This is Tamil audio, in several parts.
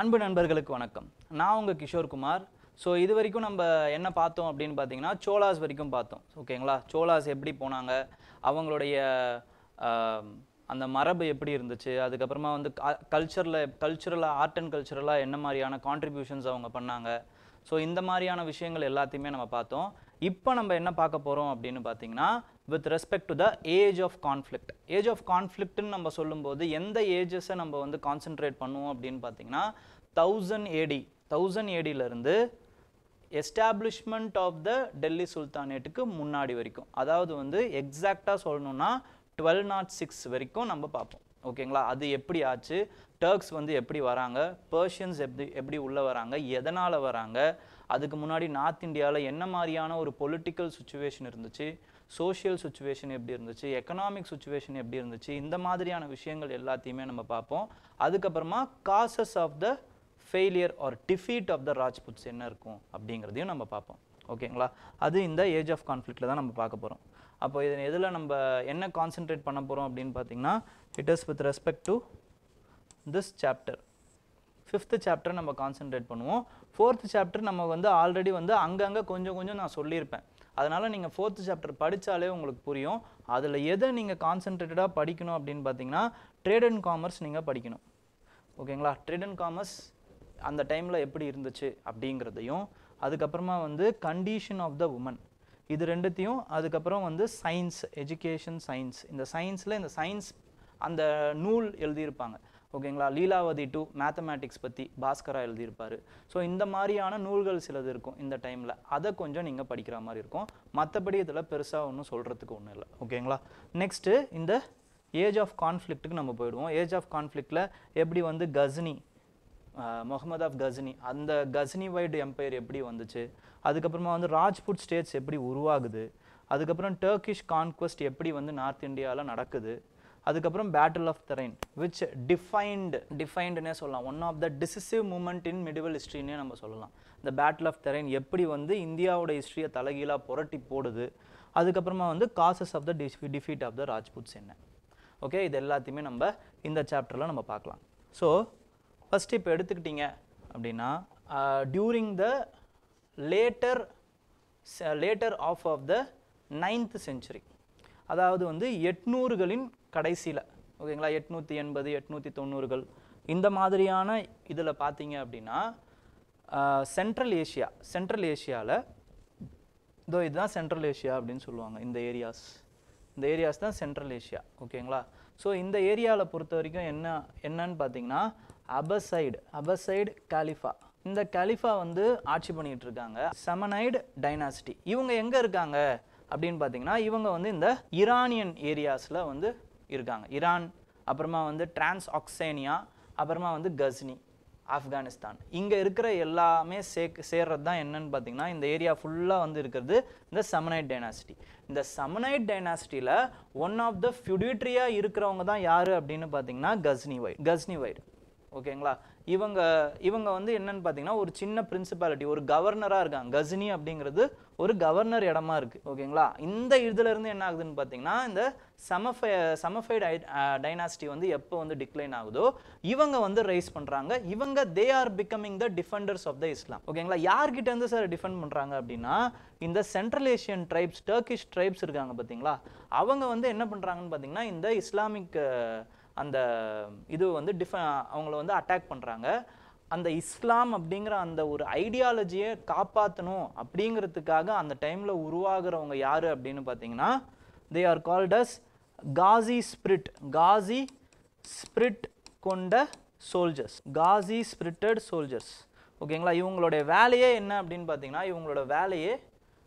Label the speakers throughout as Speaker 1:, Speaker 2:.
Speaker 1: அன்பு நண்பர்களுக்கு வணக்கம் நான் உங்கள் கிஷோர்குமார் ஸோ இது வரைக்கும் நம்ம என்ன பார்த்தோம் அப்படின்னு பார்த்தீங்கன்னா சோலாஸ் வரைக்கும் பார்த்தோம் ஓகேங்களா சோலாஸ் எப்படி போனாங்க அவங்களுடைய அந்த மரபு எப்படி இருந்துச்சு அதுக்கப்புறமா வந்து கல்ச்சரில் கல்ச்சுரலாக ஆர்ட் அண்ட் கல்ச்சுரலாக என்ன மாதிரியான கான்ட்ரிபியூஷன்ஸ் அவங்க பண்ணாங்க ஸோ இந்த மாதிரியான விஷயங்கள் எல்லாத்தையுமே நம்ம பார்த்தோம் இப்போ நம்ம என்ன பார்க்க போகிறோம் அப்படின்னு பார்த்தீங்கன்னா with respect to the age of conflict age of கான்ஃப்ளிக்ட்னு நம்ம சொல்லும்போது எந்த ஏஜஸை நம்ம வந்து கான்சென்ட்ரேட் பண்ணுவோம் அப்படின்னு பார்த்தீங்கன்னா தௌசண்ட் ஏடி தௌசண்ட் ஏடியிலேருந்து எஸ்டாப்ளிஷ்மெண்ட் ஆஃப் த டெல்லி சுல்தானேட்டுக்கு முன்னாடி வரைக்கும் அதாவது வந்து எக்ஸாக்டாக சொல்லணும்னா டுவெல் நாட் சிக்ஸ் வரைக்கும் நம்ம பார்ப்போம் ஓகேங்களா அது எப்படி ஆச்சு டர்க்ஸ் வந்து எப்படி வராங்க பர்ஷியன்ஸ் எப்படி எப்படி உள்ளே வராங்க எதனால் வராங்க அதுக்கு முன்னாடி நார்த் இந்தியாவில் என்ன மாதிரியான ஒரு பொலிட்டிக்கல் சுச்சுவேஷன் இருந்துச்சு சோஷியல் சுச்சுவேஷன் எப்படி இருந்துச்சு எக்கனாமிக் சுச்சுவேஷன் எப்படி இருந்துச்சு இந்த மாதிரியான விஷயங்கள் எல்லாத்தையுமே நம்ம பார்ப்போம் அதுக்கப்புறமா causes of the failure or defeat of the Rajputs என்ன இருக்கும் அப்படிங்கிறதையும் நம்ம பார்ப்போம் ஓகேங்களா அது இந்த ஏஜ் ஆஃப் கான்ஃப்ளிக்டில் தான் நம்ம பார்க்க போகிறோம் அப்போ இதை எதில் நம்ம என்ன கான்சென்ட்ரேட் பண்ண போகிறோம் அப்படின்னு பார்த்தீங்கன்னா it is with respect to this chapter fifth chapter நம்ம கான்சென்ட்ரேட் பண்ணுவோம் ஃபோர்த் சாப்டர் நம்ம வந்து ஆல்ரெடி வந்து அங்கங்கே கொஞ்சம் கொஞ்சம் நான் சொல்லியிருப்பேன் அதனால் நீங்கள் ஃபோர்த்து சாப்டர் படித்தாலே உங்களுக்கு புரியும் அதில் எதை நீங்கள் கான்சன்ட்ரேட்டடாக படிக்கணும் அப்படின்னு பார்த்தீங்கன்னா ட்ரேட் அண்ட் காமர்ஸ் நீங்கள் படிக்கணும் ஓகேங்களா ட்ரேட் அண்ட் காமர்ஸ் அந்த டைமில் எப்படி இருந்துச்சு அப்படிங்கிறதையும் அதுக்கப்புறமா வந்து கண்டிஷன் ஆஃப் த உமன் இது ரெண்டுத்தையும் அதுக்கப்புறம் வந்து சயின்ஸ் எஜுகேஷன் சயின்ஸ் இந்த சயின்ஸில் இந்த சயின்ஸ் அந்த நூல் எழுதியிருப்பாங்க ஓகேங்களா லீலாவதி டு மேத்தமேட்டிக்ஸ் பற்றி பாஸ்கரா எழுதியிருப்பார் ஸோ இந்த மாதிரியான நூல்கள் சிலது இருக்கும் இந்த டைமில் அதை கொஞ்சம் நீங்கள் படிக்கிற மாதிரி இருக்கும் மற்றபடி இதில் பெருசாக ஒன்றும் சொல்கிறதுக்கு ஒன்றும் இல்லை ஓகேங்களா நெக்ஸ்ட்டு இந்த ஏஜ் ஆஃப் கான்ஃப்ளிக்ட்டுக்கு நம்ம போயிடுவோம் ஏஜ் ஆஃப் கான்ஃப்ளிக்டில் எப்படி வந்து கஸ்னி முகமது ஆஃப் கஸ்னி அந்த கஸ்னி வைடு எம்பையர் எப்படி வந்துச்சு அதுக்கப்புறமா வந்து ராஜ்புட் ஸ்டேட்ஸ் எப்படி உருவாகுது அதுக்கப்புறம் டர்கிஷ் கான்குவஸ்ட் எப்படி வந்து நார்த் இந்தியாவில் நடக்குது அதுக்கப்புறம் battle of Tarain which defined டிஃபைன்டுனே சொல்லலாம் one of the decisive moment in medieval ஹிஸ்ட்ரினே நம்ம சொல்லலாம் இந்த பேட்டில் ஆஃப் தரைன் எப்படி வந்து இந்தியாவோட ஹிஸ்ட்ரியை தலைகீழாக புரட்டி போடுது அதுக்கப்புறமா வந்து காசஸ் ஆஃப் த டிஃபி டிஃபீட் ஆஃப் த ராஜ்புட்ஸ் என்ன ஓகே இது எல்லாத்தையுமே நம்ம இந்த சாப்டரில் நம்ம பார்க்கலாம் ஸோ ஃபஸ்ட் இப்போ எடுத்துக்கிட்டிங்க அப்படின்னா during the later later of of the ninth century அதாவது வந்து எட்நூறுகளின் கடைசியில் ஓகேங்களா எட்நூற்றி எண்பது எட்நூற்றி தொண்ணூறுகள் இந்த மாதிரியான இதில் பார்த்தீங்க அப்படின்னா சென்ட்ரல் ஏஷியா சென்ட்ரல் ஏஷியாவில் இதோ இதுதான் சென்ட்ரல் ஏஷியா அப்படின்னு சொல்லுவாங்க இந்த ஏரியாஸ் இந்த ஏரியாஸ் தான் சென்ட்ரல் ஏஷியா ஓகேங்களா ஸோ இந்த ஏரியாவில் பொறுத்த வரைக்கும் என்ன என்னன்னு பார்த்தீங்கன்னா அபசைடு அபசைடு கலிஃபா இந்த கலிஃபா வந்து ஆட்சி பண்ணிகிட்டு இருக்காங்க செமனைடு டைனாசிட்டி இவங்க எங்கே இருக்காங்க அப்படின்னு பார்த்தீங்கன்னா இவங்க வந்து இந்த ஈரானியன் ஏரியாஸில் வந்து இருக்காங்க ஈரான் அப்புறமா வந்து டிரான்ஸ் ஆக்சேனியா அப்புறமா வந்து கஸ்னி ஆப்கானிஸ்தான் இங்கே இருக்கிற எல்லாமே சே சேர்றது தான் என்னன்னு பார்த்தீங்கன்னா இந்த ஏரியா ஃபுல்லாக வந்து இருக்கிறது இந்த சமனைட் டைனாசிட்டி இந்த சமனைட் டைனாசிட்டியில் ஒன் ஆஃப் த ஃபியூடிட்ரியாக இருக்கிறவங்க தான் யார் அப்படின்னு பார்த்தீங்கன்னா கஸ்னி வைட் கஸ்னி வைட் ஓகேங்களா இவங்க இவங்க வந்து என்னன்னு பார்த்தீங்கன்னா ஒரு சின்ன பிரின்சிபாலிட்டி ஒரு கவர்னராக இருக்காங்க கஜினி அப்படிங்கிறது ஒரு கவர்னர் இடமா இருக்குது ஓகேங்களா இந்த இதுலேருந்து என்ன ஆகுதுன்னு பார்த்தீங்கன்னா இந்த சமஃபை சமஃபைடு டை டைனாசிட்டி வந்து எப்போ வந்து டிக்ளைன் ஆகுதோ இவங்க வந்து ரைஸ் பண்ணுறாங்க இவங்க they are becoming the defenders of the Islam ஓகேங்களா யார்கிட்ட இருந்து சார் டிஃபெண்ட் பண்ணுறாங்க அப்படின்னா இந்த central Asian tribes Turkish tribes இருக்காங்க பார்த்தீங்களா அவங்க வந்து என்ன பண்ணுறாங்கன்னு பார்த்தீங்கன்னா இந்த இஸ்லாமிக் அந்த இது வந்து டிஃப அவங்கள வந்து அட்டாக் பண்ணுறாங்க அந்த இஸ்லாம் அப்படிங்கிற அந்த ஒரு ஐடியாலஜியை காப்பாற்றணும் அப்படிங்கிறதுக்காக அந்த டைமில் உருவாகிறவங்க யார் அப்படின்னு பார்த்தீங்கன்னா they are called as ghazi spirit ghazi spirit கொண்ட சோல்ஜர்ஸ் காசி ஸ்பிரிட்டட் சோல்ஜர்ஸ் ஓகேங்களா இவங்களுடைய வேலையே என்ன அப்படின்னு பார்த்தீங்கன்னா இவங்களோட வேலையே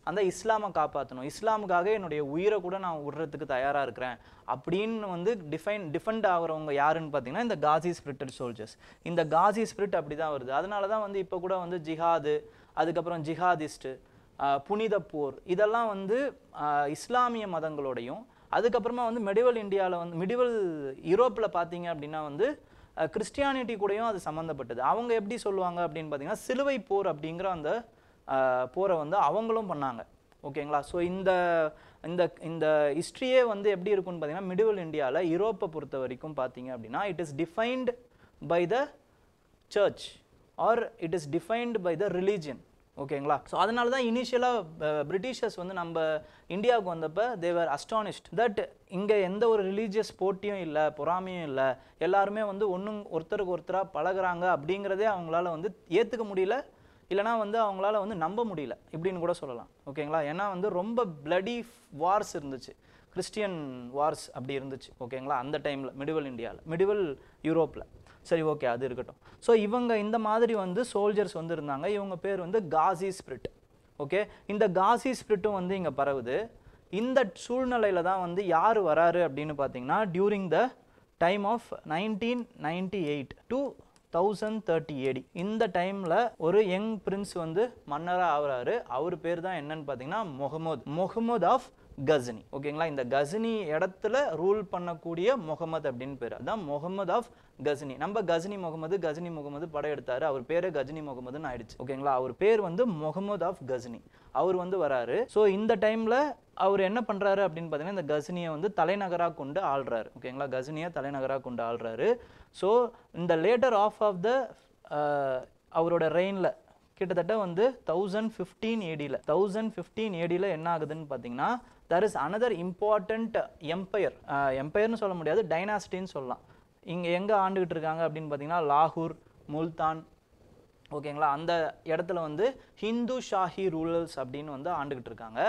Speaker 1: அந்த இஸ்லாமை காப்பாற்றணும் இஸ்லாமுக்காக என்னுடைய உயிரை கூட நான் விடுறதுக்கு தயாராக இருக்கிறேன் அப்படின்னு வந்து டிஃபைன் டிஃபெண்ட் ஆகிறவங்க யாருன்னு பார்த்தீங்கன்னா இந்த காசி ஸ்பிரிட்டட் சோல்ஜர்ஸ் இந்த காசி ஸ்பிரிட் அப்படி தான் வருது அதனால தான் வந்து இப்போ கூட வந்து ஜிஹாது அதுக்கப்புறம் ஜிஹாதிஸ்ட்டு புனித போர் இதெல்லாம் வந்து இஸ்லாமிய மதங்களோடையும் அதுக்கப்புறமா வந்து மெடிவல் இந்தியாவில் வந்து மெடிவல் யூரோப்பில் பார்த்தீங்க அப்படின்னா வந்து கிறிஸ்டியானிட்டி கூடயும் அது சம்மந்தப்பட்டது அவங்க எப்படி சொல்லுவாங்க அப்படின்னு பார்த்தீங்கன்னா சிலுவை போர் அப்படிங்கிற அந்த போரை வந்து அவங்களும் பண்ணாங்க ஓகேங்களா ஸோ இந்த இந்த இந்த ஹிஸ்ட்ரியே வந்து எப்படி இருக்கும்னு பார்த்தீங்கன்னா மிடுவல் இந்தியாவில் யூரோப்பை பொறுத்த வரைக்கும் பார்த்தீங்க அப்படின்னா it is defined by the church or it is defined by the religion ஓகேங்களா ஸோ அதனால தான் இனிஷியலாக பிரிட்டிஷர்ஸ் வந்து நம்ம இந்தியாவுக்கு வந்தப்போ தேவர் அஸ்டானிஷ்ட் தட் இங்கே எந்த ஒரு ரிலீஜியஸ் போட்டியும் இல்லை பொறாமையும் இல்லை எல்லாருமே வந்து ஒன்றும் ஒருத்தருக்கு ஒருத்தராக பழகிறாங்க அப்படிங்கிறதே அவங்களால வந்து ஏற்றுக்க முடியல இல்லைனா வந்து அவங்களால வந்து நம்ப முடியல இப்படின்னு கூட சொல்லலாம் ஓகேங்களா ஏன்னா வந்து ரொம்ப பிளடி வார்ஸ் இருந்துச்சு கிறிஸ்டியன் வார்ஸ் அப்படி இருந்துச்சு ஓகேங்களா அந்த டைமில் மிடிவல் இந்தியாவில் மிடிவல் யூரோப்பில் சரி ஓகே அது இருக்கட்டும் ஸோ இவங்க இந்த மாதிரி வந்து சோல்ஜர்ஸ் வந்து இருந்தாங்க இவங்க பேர் வந்து காசி ஸ்பிரிட் ஓகே இந்த காசி ஸ்பிரிட்டும் வந்து இங்கே பரவுது இந்த சூழ்நிலையில் தான் வந்து யார் வராரு அப்படின்னு பார்த்தீங்கன்னா during the time of nineteen ninety eight to thousand thirty AD இந்த டைமில் ஒரு யங் பிரின்ஸ் வந்து மன்னராக ஆகிறாரு அவர் பேர் தான் என்னன்னு பார்த்தீங்கன்னா முகமது முகமது ஆஃப் கசினி ஓகேங்களா இந்த கசினி இடத்துல ரூல் பண்ணக்கூடிய முகமது அப்படின்னு பேர் அதான் முகமது ஆஃப் கசினி நம்ம கசினி முகமது கசினி முகமது படையெடுத்தாரு அவர் பேரே கஜினி முகமதுன்னு ஆயிடுச்சு ஓகேங்களா அவர் பேர் வந்து முகமது ஆஃப் கசினி அவர் வந்து வராரு ஸோ இந்த டைமில் அவர் என்ன பண்ணுறாரு அப்படின்னு பார்த்தீங்கன்னா இந்த கசினியை வந்து தலைநகராக கொண்டு ஆள்றாரு ஓகேங்களா கசினியை தலைநகராக கொண்டு ஆள்றாரு ஸோ இந்த லேட்டர் ஆஃப் ஆஃப் த அவரோட ரெயினில் கிட்டத்தட்ட வந்து தௌசண்ட் ஃபிஃப்டீன் ஏடியில் தௌசண்ட் ஃபிஃப்டீன் ஏடியில் என்ன ஆகுதுன்னு பார்த்தீங்கன்னா there is another important empire எம்பையர்னு சொல்ல முடியாது டைனாஸ்டின்னு சொல்லலாம் இங்கே எங்கே ஆண்டுகிட்டு இருக்காங்க அப்படின்னு பார்த்தீங்கன்னா லாகூர் முல்தான் ஓகேங்களா அந்த இடத்துல வந்து ஹிந்து ஷாஹி ரூலர்ஸ் அப்படின்னு வந்து ஆண்டுகிட்டு இருக்காங்க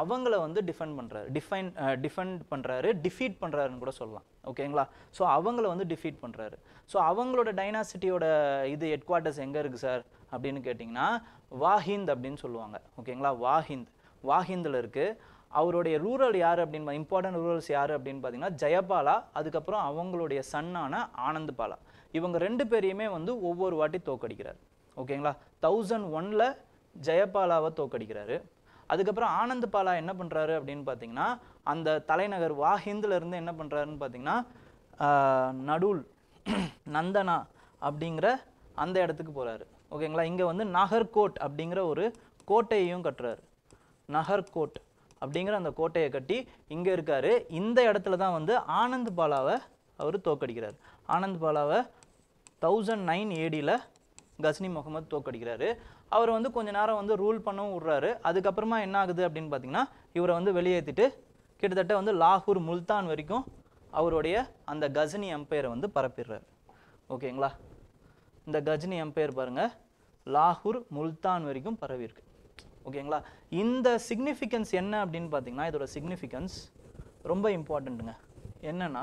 Speaker 1: அவங்கள வந்து டிஃபெண்ட் பண்ணுறாரு டிஃபைன் டிஃபெண்ட் பண்ணுறாரு டிஃபீட் பண்ணுறாருன்னு கூட சொல்லலாம் ஓகேங்களா ஸோ அவங்கள வந்து டிஃபீட் பண்ணுறாரு ஸோ அவங்களோட டைனாசிட்டியோட இது ஹெட் குவார்ட்டர்ஸ் எங்கே இருக்குது சார் அப்படின்னு கேட்டிங்கன்னா வாஹிந்த் அப்படின்னு சொல்லுவாங்க ஓகேங்களா வாஹிந்த் வாஹிந்தில் இருக்குது அவருடைய ரூரல் யார் அப்படின்னு இம்பார்ட்டன்ட் ரூரல்ஸ் யார் அப்படின்னு பார்த்தீங்கன்னா ஜெயபாலா அதுக்கப்புறம் அவங்களுடைய சன்னான பாலா இவங்க ரெண்டு பேரையுமே வந்து ஒவ்வொரு வாட்டி தோக்கடிக்கிறார் ஓகேங்களா தௌசண்ட் ஒனில் ஜெயபாலாவை தோக்கடிக்கிறாரு அதுக்கப்புறம் ஆனந்த் பாலா என்ன பண்ணுறாரு அப்படின்னு பார்த்தீங்கன்னா அந்த தலைநகர் இருந்து என்ன பண்ணுறாருன்னு பார்த்தீங்கன்னா நடுல் நந்தனா அப்படிங்கிற அந்த இடத்துக்கு போகிறாரு ஓகேங்களா இங்கே வந்து நகர்கோட் அப்படிங்கிற ஒரு கோட்டையையும் கட்டுறாரு நகர்கோட் அப்படிங்கிற அந்த கோட்டையை கட்டி இங்கே இருக்கார் இந்த இடத்துல தான் வந்து ஆனந்த் பாலாவை அவர் தோக்கடிக்கிறார் ஆனந்த் பாலாவை தௌசண்ட் நைன் ஏடியில் கஸ்னி முகமது தோக்கடிக்கிறாரு அவர் வந்து கொஞ்ச நேரம் வந்து ரூல் பண்ணவும் விட்றாரு அதுக்கப்புறமா என்ன ஆகுது அப்படின்னு பார்த்தீங்கன்னா இவரை வந்து வெளியேற்றிட்டு கிட்டத்தட்ட வந்து லாகூர் முல்தான் வரைக்கும் அவருடைய அந்த கஜினி எம்பையரை வந்து பரப்பிடுறாரு ஓகேங்களா இந்த கஜினி எம்பையர் பாருங்கள் லாகூர் முல்தான் வரைக்கும் பரவியிருக்கு ஓகேங்களா இந்த சிக்னிஃபிகன்ஸ் என்ன அப்படின்னு பார்த்தீங்கன்னா இதோட சிக்னிஃபிகன்ஸ் ரொம்ப இம்பார்ட்டண்ட்டுங்க என்னென்னா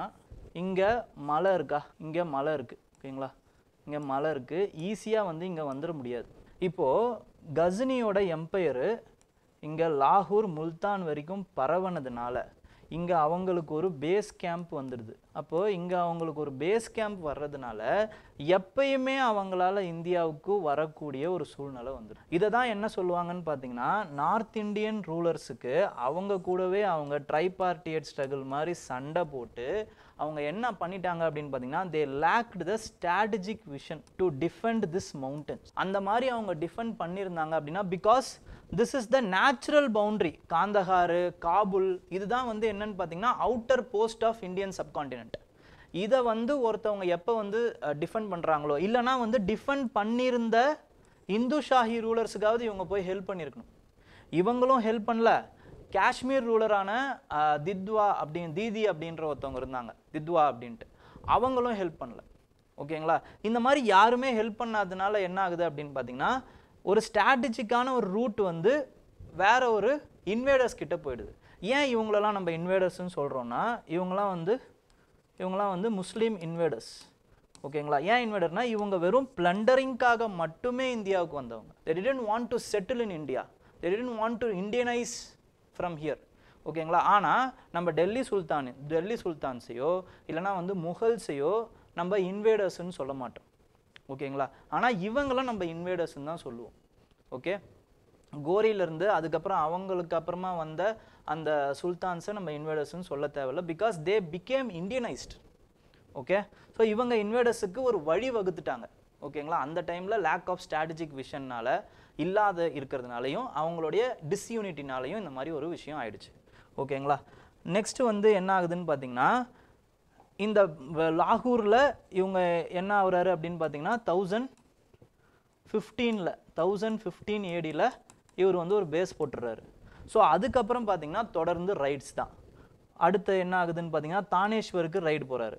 Speaker 1: இங்கே மலை இருக்கா இங்கே மலை இருக்குது ஓகேங்களா இங்கே மலை இருக்குது ஈஸியாக வந்து இங்கே வந்துட முடியாது இப்போது கசினியோட எம்பையரு இங்கே லாகூர் முல்தான் வரைக்கும் பரவனதுனால இங்கே அவங்களுக்கு ஒரு பேஸ் கேம்ப் வந்துடுது அப்போது இங்கே அவங்களுக்கு ஒரு பேஸ் கேம்ப் வர்றதுனால எப்பயுமே அவங்களால இந்தியாவுக்கு வரக்கூடிய ஒரு சூழ்நிலை வந்துடும் இதை தான் என்ன சொல்லுவாங்கன்னு பார்த்தீங்கன்னா நார்த் இந்தியன் ரூலர்ஸுக்கு அவங்க கூடவே அவங்க ட்ரை பார்ட்டியட் ஸ்ட்ரகிள் மாதிரி சண்டை போட்டு அவங்க என்ன பண்ணிட்டாங்க அப்படின்னு பார்த்தீங்கன்னா they lacked the strategic vision to defend this mountains அந்த மாதிரி அவங்க டிஃபெண்ட் பண்ணியிருந்தாங்க அப்படின்னா because this is the natural boundary Kandahar Kabul இதுதான் வந்து என்னன்னு பார்த்தீங்கன்னா outer post of Indian subcontinent இதை வந்து ஒருத்தவங்க எப்போ வந்து டிஃபெண்ட் பண்ணுறாங்களோ இல்லைனா வந்து டிஃபெண்ட் பண்ணியிருந்த இந்து ஷாஹி ரூலர்ஸுக்காவது இவங்க போய் ஹெல்ப் பண்ணியிருக்கணும் இவங்களும் ஹெல்ப் பண்ணல காஷ்மீர் ரூலரான தித்வா அப்படின்னு தீதி அப்படின்ற ஒருத்தவங்க இருந்தாங்க தித்வா அப்படின்ட்டு அவங்களும் ஹெல்ப் பண்ணல ஓகேங்களா இந்த மாதிரி யாருமே ஹெல்ப் பண்ணாதனால என்ன ஆகுது அப்படின்னு பார்த்தீங்கன்னா ஒரு ஸ்ட்ராட்டஜிக்கான ஒரு ரூட் வந்து வேற ஒரு இன்வேடர்ஸ் கிட்ட போயிடுது ஏன் இவங்களெல்லாம் நம்ம இன்வேடர்ஸ்னு சொல்கிறோன்னா இவங்களாம் வந்து இவங்களாம் வந்து முஸ்லீம் இன்வேடர்ஸ் ஓகேங்களா ஏன் இன்வேடர்னா இவங்க வெறும் பிளண்டரிங்காக மட்டுமே இந்தியாவுக்கு வந்தவங்க they didn't want to settle in India they didn't want to Indianise from here ஓகேங்களா ஆனால் நம்ம டெல்லி சுல்தான் டெல்லி சுல்தான்ஸையோ இல்லைனா வந்து முகல்ஸையோ நம்ம இன்வேடர்ஸ்ன்னு சொல்ல மாட்டோம் ஓகேங்களா ஆனால் இவங்களாம் நம்ம இன்வேடர்ஸ்ன்னு தான் சொல்லுவோம் ஓகே கோரியிலேருந்து அதுக்கப்புறம் அவங்களுக்கு அப்புறமா வந்த அந்த சுல்தான்ஸை நம்ம இன்வேடர்ஸ்ன்னு சொல்ல தேவையில்ல because they became Indianised okay so இவங்க இன்வேடர்ஸுக்கு ஒரு வழி வகுத்துட்டாங்க ஓகேங்களா அந்த டைமில் லேக் ஆஃப் ஸ்ட்ராட்டஜிக் விஷன்னால் இல்லாத இருக்கிறதுனாலையும் அவங்களுடைய டிஸ்யூனிட்டினாலையும் இந்த மாதிரி ஒரு விஷயம் ஆயிடுச்சு ஓகேங்களா நெக்ஸ்ட்டு வந்து என்ன ஆகுதுன்னு பார்த்தீங்கன்னா இந்த லாகூரில் இவங்க என்ன ஆகுறாரு அப்படின்னு பார்த்தீங்கன்னா தௌசண்ட் ஃபிஃப்டீனில் தௌசண்ட் ஃபிஃப்டீன் ஏடியில் இவர் வந்து ஒரு பேஸ் போட்டுடுறாரு ஸோ அதுக்கப்புறம் பார்த்தீங்கன்னா தொடர்ந்து ரைட்ஸ் தான் அடுத்து என்ன ஆகுதுன்னு பார்த்தீங்கன்னா தானேஸ்வருக்கு ரைடு போகிறாரு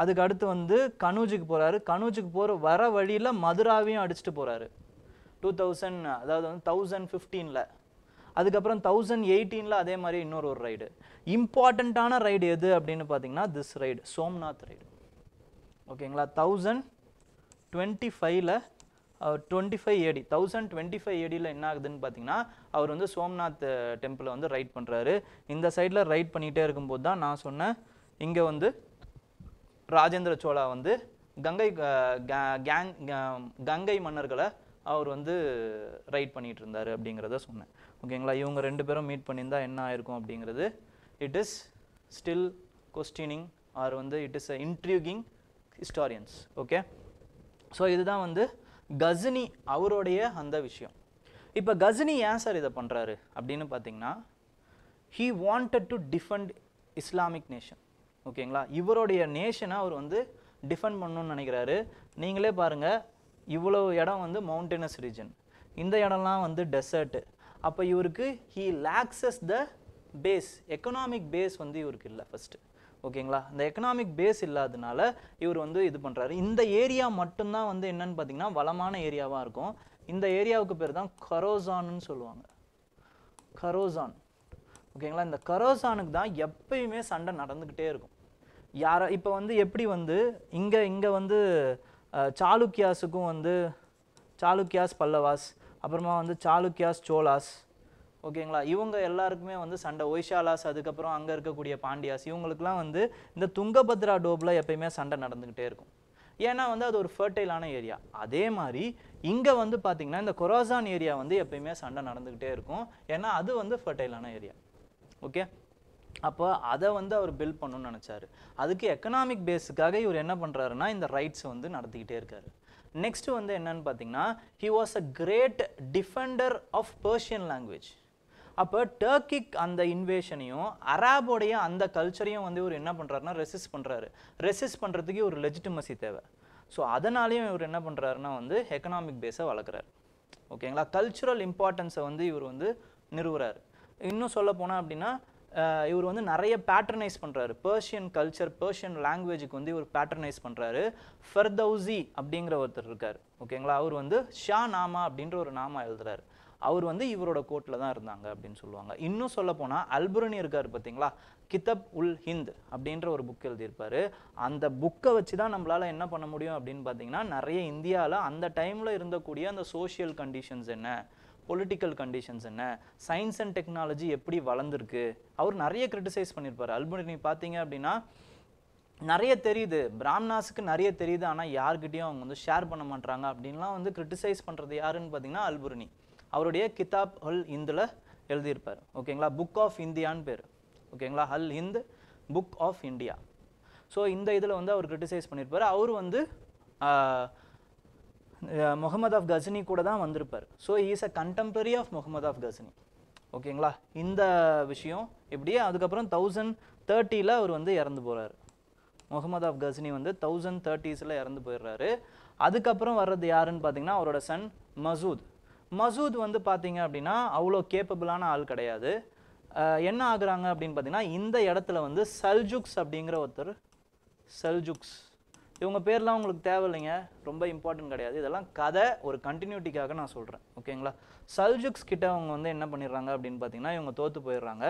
Speaker 1: அதுக்கு அடுத்து வந்து கனூஜுக்கு போகிறாரு கனூஜுக்கு போகிற வர வழியில் மதுராவையும் அடிச்சுட்டு போகிறாரு டூ தௌசண்ட் அதாவது வந்து தௌசண்ட் ஃபிஃப்டீனில் அதுக்கப்புறம் தௌசண்ட் எயிட்டீனில் அதே மாதிரி இன்னொரு ஒரு ரைடு இம்பார்ட்டண்ட்டான ரைடு எது அப்படின்னு பார்த்தீங்கன்னா திஸ் ரைடு சோம்நாத் ரைடு ஓகேங்களா தௌசண்ட் டுவெண்ட்டி ஃபைவ்ல twenty five AD thousand twenty five ஏடியில் என்ன ஆகுதுன்னு பார்த்தீங்கன்னா அவர் வந்து சோம்நாத் டெம்பிளை வந்து ரைட் பண்ணுறாரு இந்த சைடில் ரைட் பண்ணிகிட்டே இருக்கும்போது தான் நான் சொன்னேன் இங்கே வந்து ராஜேந்திர சோழா வந்து கங்கை கேங் கங்கை மன்னர்களை அவர் வந்து ரைட் பண்ணிகிட்டு இருந்தார் அப்படிங்கிறத சொன்னேன் ஓகேங்களா இவங்க ரெண்டு பேரும் மீட் பண்ணியிருந்தால் என்ன ஆயிருக்கும் அப்படிங்கிறது it is still questioning or வந்து it is a intriguing historians okay so இதுதான் வந்து கஜினி அவருடைய அந்த விஷயம் இப்போ கஜினி ஏன் சார் இதை பண்ணுறாரு அப்படின்னு பார்த்தீங்கன்னா he wanted to defend Islamic nation ஓகேங்களா இவருடைய நேஷனை அவர் வந்து டிஃபெண்ட் பண்ணணும்னு நினைக்கிறாரு நீங்களே பாருங்கள் இவ்வளோ இடம் வந்து மவுண்டனஸ் ரீஜன் இந்த இடம்லாம் வந்து டெசர்ட்டு அப்போ இவருக்கு he lacks the base economic base வந்து இவருக்கு இல்லை ஃபஸ்ட்டு ஓகேங்களா இந்த எக்கனாமிக் பேஸ் இல்லாதனால இவர் வந்து இது பண்ணுறாரு இந்த ஏரியா மட்டும்தான் வந்து என்னன்னு பார்த்தீங்கன்னா வளமான ஏரியாவாக இருக்கும் இந்த ஏரியாவுக்கு பேர் தான் கரோசான்னு சொல்லுவாங்க கரோசான் ஓகேங்களா இந்த கரோசானுக்கு தான் எப்பயுமே சண்டை நடந்துக்கிட்டே இருக்கும் யாரை இப்போ வந்து எப்படி வந்து இங்கே இங்கே வந்து சாளுக்கியாஸுக்கும் வந்து சாளுக்கியாஸ் பல்லவாஸ் அப்புறமா வந்து சாளுக்கியாஸ் சோலாஸ் ஓகேங்களா இவங்க எல்லாருக்குமே வந்து சண்டை ஒய்ஷாலாஸ் அதுக்கப்புறம் அங்கே இருக்கக்கூடிய பாண்டியாஸ் இவங்களுக்குலாம் வந்து இந்த துங்கபத்ரா டோப்பில் எப்பயுமே சண்டை நடந்துக்கிட்டே இருக்கும் ஏன்னா வந்து அது ஒரு ஃபர்டைலான ஏரியா அதே மாதிரி இங்கே வந்து பார்த்திங்கன்னா இந்த கொரோசான் ஏரியா வந்து எப்பயுமே சண்டை நடந்துக்கிட்டே இருக்கும் ஏன்னா அது வந்து ஃபர்டைலான ஏரியா ஓகே அப்போ அதை வந்து அவர் பில்ட் பண்ணணும்னு நினச்சாரு அதுக்கு எக்கனாமிக் பேஸுக்காக இவர் என்ன பண்ணுறாருன்னா இந்த ரைட்ஸ் வந்து நடத்திக்கிட்டே இருக்கார் நெக்ஸ்ட்டு வந்து என்னன்னு பார்த்தீங்கன்னா he was a great defender of Persian language அப்போ டர்க்கிக் அந்த இன்வேஷனையும் அராபோடைய அந்த கல்ச்சரையும் வந்து இவர் என்ன பண்ணுறாருன்னா ரெசிஸ் பண்ணுறாரு ரெசிஸ் பண்ணுறதுக்கு ஒரு லெஜிட்டிமசி தேவை ஸோ அதனாலேயும் இவர் என்ன பண்ணுறாருன்னா வந்து எக்கனாமிக் பேஸை வளர்க்குறாரு ஓகேங்களா கல்ச்சுரல் இம்பார்ட்டன்ஸை வந்து இவர் வந்து நிறுவுறாரு இன்னும் சொல்ல போனால் அப்படின்னா இவர் வந்து நிறைய பேட்டர்னைஸ் பண்ணுறாரு பர்ஷியன் கல்ச்சர் பேர்ஷியன் லாங்குவேஜுக்கு வந்து இவர் பேட்டர்னைஸ் பண்ணுறாரு ஃபர்தௌசி அப்படிங்கிற ஒருத்தர் இருக்கார் ஓகேங்களா அவர் வந்து ஷா நாமா அப்படின்ற ஒரு நாமா எழுதுறாரு அவர் வந்து இவரோட கோட்டில் தான் இருந்தாங்க அப்படின்னு சொல்லுவாங்க இன்னும் சொல்ல போனால் அல்புரணி இருக்கார் பார்த்தீங்களா கிதப் உல் ஹிந்த் அப்படின்ற ஒரு புக் எழுதியிருப்பார் அந்த புக்கை வச்சு தான் நம்மளால் என்ன பண்ண முடியும் அப்படின்னு பார்த்தீங்கன்னா நிறைய இந்தியாவில் அந்த டைமில் இருந்தக்கூடிய அந்த சோஷியல் கண்டிஷன்ஸ் என்ன பொலிட்டிக்கல் கண்டிஷன்ஸ் என்ன சயின்ஸ் அண்ட் டெக்னாலஜி எப்படி வளர்ந்துருக்கு அவர் நிறைய கிரிட்டிசைஸ் பண்ணியிருப்பார் அல்பனி பார்த்தீங்க அப்படின்னா நிறைய தெரியுது பிராம்னாஸுக்கு நிறைய தெரியுது ஆனால் யார்கிட்டையும் அவங்க வந்து ஷேர் பண்ண மாட்டாங்க அப்படின்லாம் வந்து கிரிட்டிசைஸ் பண்ணுறது யாருன்னு பார்த்தீங்கன்னா அல்புர்னி அவருடைய கிதாப் ஹல் இந்தில் எழுதியிருப்பார் ஓகேங்களா புக் ஆஃப் இந்தியான்னு பேர் ஓகேங்களா Al Hind book of India so இந்த இதில் வந்து அவர் கிரிட்டிசைஸ் பண்ணியிருப்பார் அவர் வந்து முகமது ஆஃப் கசினி கூட தான் வந்திருப்பார் so is a contemporary of Muhammad of Ghazni ஓகேங்களா இந்த விஷயம் எப்படியே அதுக்கப்புறம் தௌசண்ட் தேர்ட்டியில் அவர் வந்து இறந்து போகிறார் முகமது ஆஃப் கசினி வந்து தௌசண்ட் தேர்ட்டிஸில் இறந்து போயிடுறாரு அதுக்கப்புறம் வர்றது யாருன்னு பார்த்தீங்கன்னா அவரோட சன் மசூத் மசூத் வந்து பார்த்தீங்க அப்படின்னா அவ்வளோ கேப்பபிளான ஆள் கிடையாது என்ன ஆகுறாங்க அப்படின்னு பார்த்தீங்கன்னா இந்த இடத்துல வந்து சல்ஜுக்ஸ் அப்படிங்கிற ஒருத்தர் சல்ஜுக்ஸ் இவங்க பேர்லாம் உங்களுக்கு தேவையில்லைங்க ரொம்ப இம்பார்ட்டன்ட் கிடையாது இதெல்லாம் கதை ஒரு கண்டினியூட்டிக்காக நான் சொல்கிறேன் ஓகேங்களா சல்ஜுக்ஸ் கிட்ட அவங்க வந்து என்ன பண்ணிடுறாங்க அப்படின்னு பார்த்தீங்கன்னா இவங்க தோற்று போயிடுறாங்க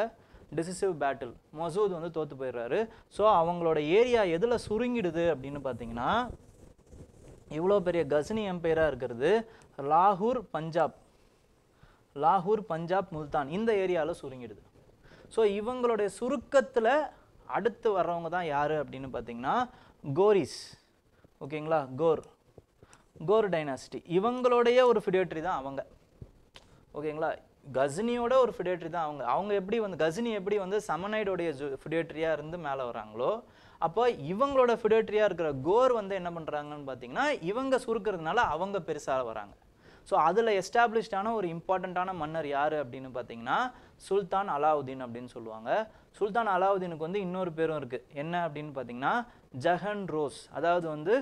Speaker 1: டிசிசிவ் பேட்டில் மசூத் வந்து தோற்று போயிடுறாரு ஸோ அவங்களோட ஏரியா எதில் சுருங்கிடுது அப்படின்னு பார்த்தீங்கன்னா இவ்வளோ பெரிய கசினி எம்பையராக இருக்கிறது லாகூர் பஞ்சாப் லாகூர் பஞ்சாப் முல்தான் இந்த ஏரியாவில் சுருங்கிடுது ஸோ இவங்களுடைய சுருக்கத்தில் அடுத்து வர்றவங்க தான் யார் அப்படின்னு பார்த்தீங்கன்னா கோரிஸ் ஓகேங்களா கோர் கோர் டைனாசிட்டி இவங்களுடைய ஒரு ஃபிடேட்ரி தான் அவங்க ஓகேங்களா கஜினியோட ஒரு ஃபிடேட்ரி தான் அவங்க அவங்க எப்படி வந்து கஜினி எப்படி வந்து சமனைடோடைய ஃபிடேட்ரியாக இருந்து மேலே வராங்களோ அப்போ இவங்களோட ஃபிடேட்ரியாக இருக்கிற கோர் வந்து என்ன பண்ணுறாங்கன்னு பார்த்தீங்கன்னா இவங்க சுருக்கிறதுனால அவங்க பெருசாக வராங்க ஸோ அதில் எஸ்டாப்ளிஷ்டான ஒரு இம்பார்ட்டண்ட்டான மன்னர் யார் அப்படின்னு பார்த்தீங்கன்னா சுல்தான் அலாவுதீன் அப்படின்னு சொல்லுவாங்க சுல்தான் அலாவுதீனுக்கு வந்து இன்னொரு பேரும் இருக்குது என்ன அப்படின்னு பார்த்தீங்கன்னா ஜஹன் ரோஸ் அதாவது வந்து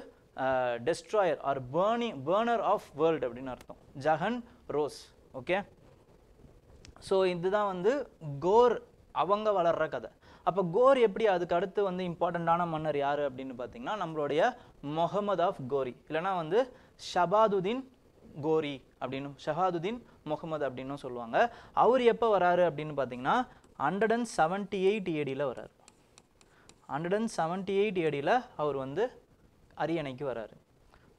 Speaker 1: destroyer or burning burner of world அப்படின்னு அர்த்தம் ஜஹன் ரோஸ் ஓகே ஸோ இதுதான் வந்து கோர் அவங்க வளர்கிற கதை அப்போ கோர் எப்படி அதுக்கு அடுத்து வந்து இம்பார்ட்டண்ட்டான மன்னர் யார் அப்படின்னு பார்த்தீங்கன்னா நம்மளுடைய முகமது ஆஃப் கோரி இல்லைனா வந்து ஷபாதுதீன் கோரி அப்படின்னு ஷஹாதுதீன் முகமது அப்படின்னு சொல்லுவாங்க அவர் எப்போ வராரு அப்படின்னு பார்த்தீங்கன்னா ஹண்ட்ரட் அண்ட் செவன்ட்டி எயிட் ஏடியில் வராரு ஹண்ட்ரட் அண்ட் செவன்ட்டி எயிட் ஏடியில் அவர் வந்து அரியணைக்கு வராரு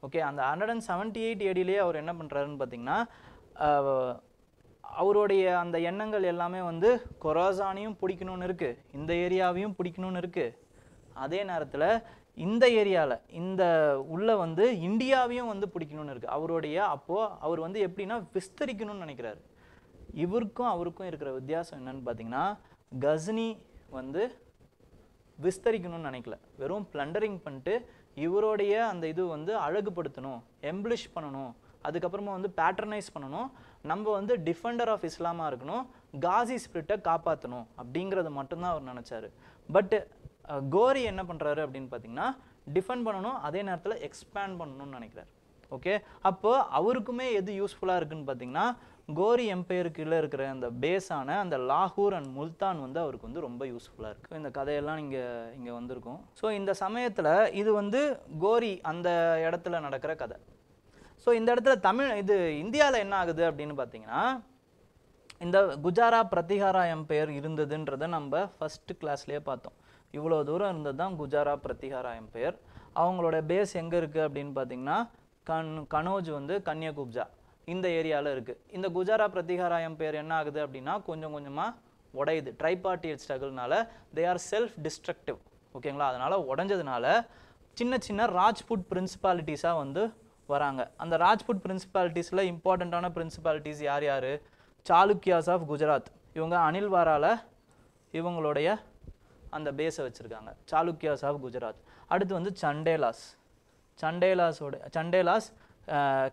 Speaker 1: ஓகே அந்த ஹண்ட்ரட் அண்ட் செவன்ட்டி எயிட் ஏடியிலேயே அவர் என்ன பண்ணுறாருன்னு பார்த்தீங்கன்னா அவருடைய அந்த எண்ணங்கள் எல்லாமே வந்து கொரோசானையும் பிடிக்கணும்னு இருக்குது இந்த ஏரியாவையும் பிடிக்கணும்னு இருக்குது அதே நேரத்தில் இந்த ஏரியாவில் இந்த உள்ளே வந்து இந்தியாவையும் வந்து பிடிக்கணும்னு இருக்குது அவருடைய அப்போது அவர் வந்து எப்படின்னா விஸ்தரிக்கணும்னு நினைக்கிறாரு இவருக்கும் அவருக்கும் இருக்கிற வித்தியாசம் என்னன்னு பார்த்தீங்கன்னா கஸ்னி வந்து விஸ்தரிக்கணும்னு நினைக்கல வெறும் பிளண்டரிங் பண்ணிட்டு இவருடைய அந்த இது வந்து அழகுபடுத்தணும் எம்பிளிஷ் பண்ணணும் அதுக்கப்புறமா வந்து பேட்டர்னைஸ் பண்ணணும் நம்ம வந்து டிஃபெண்டர் ஆஃப் இஸ்லாமாக இருக்கணும் காசி ஸ்பிரிட்டை காப்பாற்றணும் அப்படிங்கிறத மட்டும்தான் அவர் நினச்சாரு பட் கோரி என்ன பண்ணுறாரு அப்படின்னு பார்த்தீங்கன்னா டிஃபெண்ட் பண்ணணும் அதே நேரத்தில் எக்ஸ்பேண்ட் பண்ணணும்னு நினைக்கிறார் ஓகே அப்போ அவருக்குமே எது யூஸ்ஃபுல்லாக இருக்குன்னு பார்த்தீங்கன்னா கோரி எம்பையருக்கு கீழே இருக்கிற அந்த பேஸான அந்த லாகூர் அண்ட் முல்தான் வந்து அவருக்கு வந்து ரொம்ப யூஸ்ஃபுல்லாக இருக்குது இந்த கதையெல்லாம் இங்கே இங்கே வந்திருக்கும் ஸோ இந்த சமயத்தில் இது வந்து கோரி அந்த இடத்துல நடக்கிற கதை ஸோ இந்த இடத்துல தமிழ் இது இந்தியாவில் என்ன ஆகுது அப்படின்னு பார்த்தீங்கன்னா இந்த குஜாரா பிரதிகாரா எம்பையர் இருந்ததுன்றதை நம்ம ஃபஸ்ட்டு கிளாஸ்லேயே பார்த்தோம் இவ்வளோ தூரம் இருந்தது தான் குஜாரா பிரதிகாரா எம்பையர் அவங்களோட பேஸ் எங்கே இருக்குது அப்படின்னு பார்த்தீங்கன்னா கண் கனோஜ் வந்து கன்னியகுப்ஜா இந்த ஏரியாவில் இருக்குது இந்த குஜாரா பிரதிகாராயம் பேர் என்ன ஆகுது அப்படின்னா கொஞ்சம் கொஞ்சமாக உடையுது ட்ரைபார்ட்டியல் ஸ்ட்ரகிள்னால தே ஆர் செல்ஃப் டிஸ்ட்ரக்டிவ் ஓகேங்களா அதனால் உடஞ்சதுனால சின்ன சின்ன ராஜ்புட் பிரின்சிபாலிட்டிஸாக வந்து வராங்க அந்த ராஜ்புட் பிரின்சிபாலிட்டிஸில் இம்பார்ட்டண்ட்டான பிரின்சிபாலிட்டிஸ் யார் யார் சாளுக்கியாஸ் ஆஃப் குஜராத் இவங்க அனில் அனில்வாரால் இவங்களுடைய அந்த பேஸை வச்சுருக்காங்க சாளுக்கியாஸ் ஆஃப் குஜராத் அடுத்து வந்து சண்டேலாஸ் சண்டேலாஸோட சண்டேலாஸ்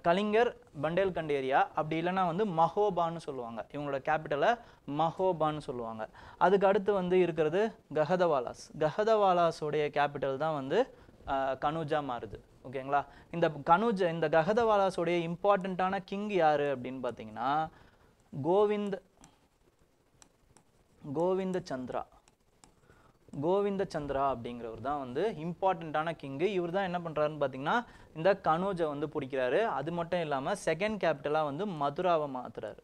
Speaker 1: கலிங்கர் பண்டேல்கண்ட் ஏரியா அப்படி இல்லைனா வந்து மஹோபான்னு சொல்லுவாங்க இவங்களோட கேபிட்டலை மஹோபான்னு சொல்லுவாங்க அதுக்கு அடுத்து வந்து இருக்கிறது கஹதவாலாஸ் கஹதவாலாஸோடைய கேபிட்டல் தான் வந்து கனுஜா மாறுது ஓகேங்களா இந்த கனுஜ இந்த கஹதவாலாஸோடைய இம்பார்ட்டண்ட்டான கிங் யார் அப்படின்னு பார்த்தீங்கன்னா கோவிந்த் கோவிந்த சந்திரா கோவிந்த சந்திரா அப்படிங்கிறவர் தான் வந்து இம்பார்ட்டண்ட்டான கிங்கு இவர் தான் என்ன பண்ணுறாருன்னு பார்த்தீங்கன்னா இந்த கனோஜை வந்து பிடிக்கிறாரு அது மட்டும் இல்லாமல் செகண்ட் கேபிட்டலாக வந்து மதுராவை மாற்றுறாரு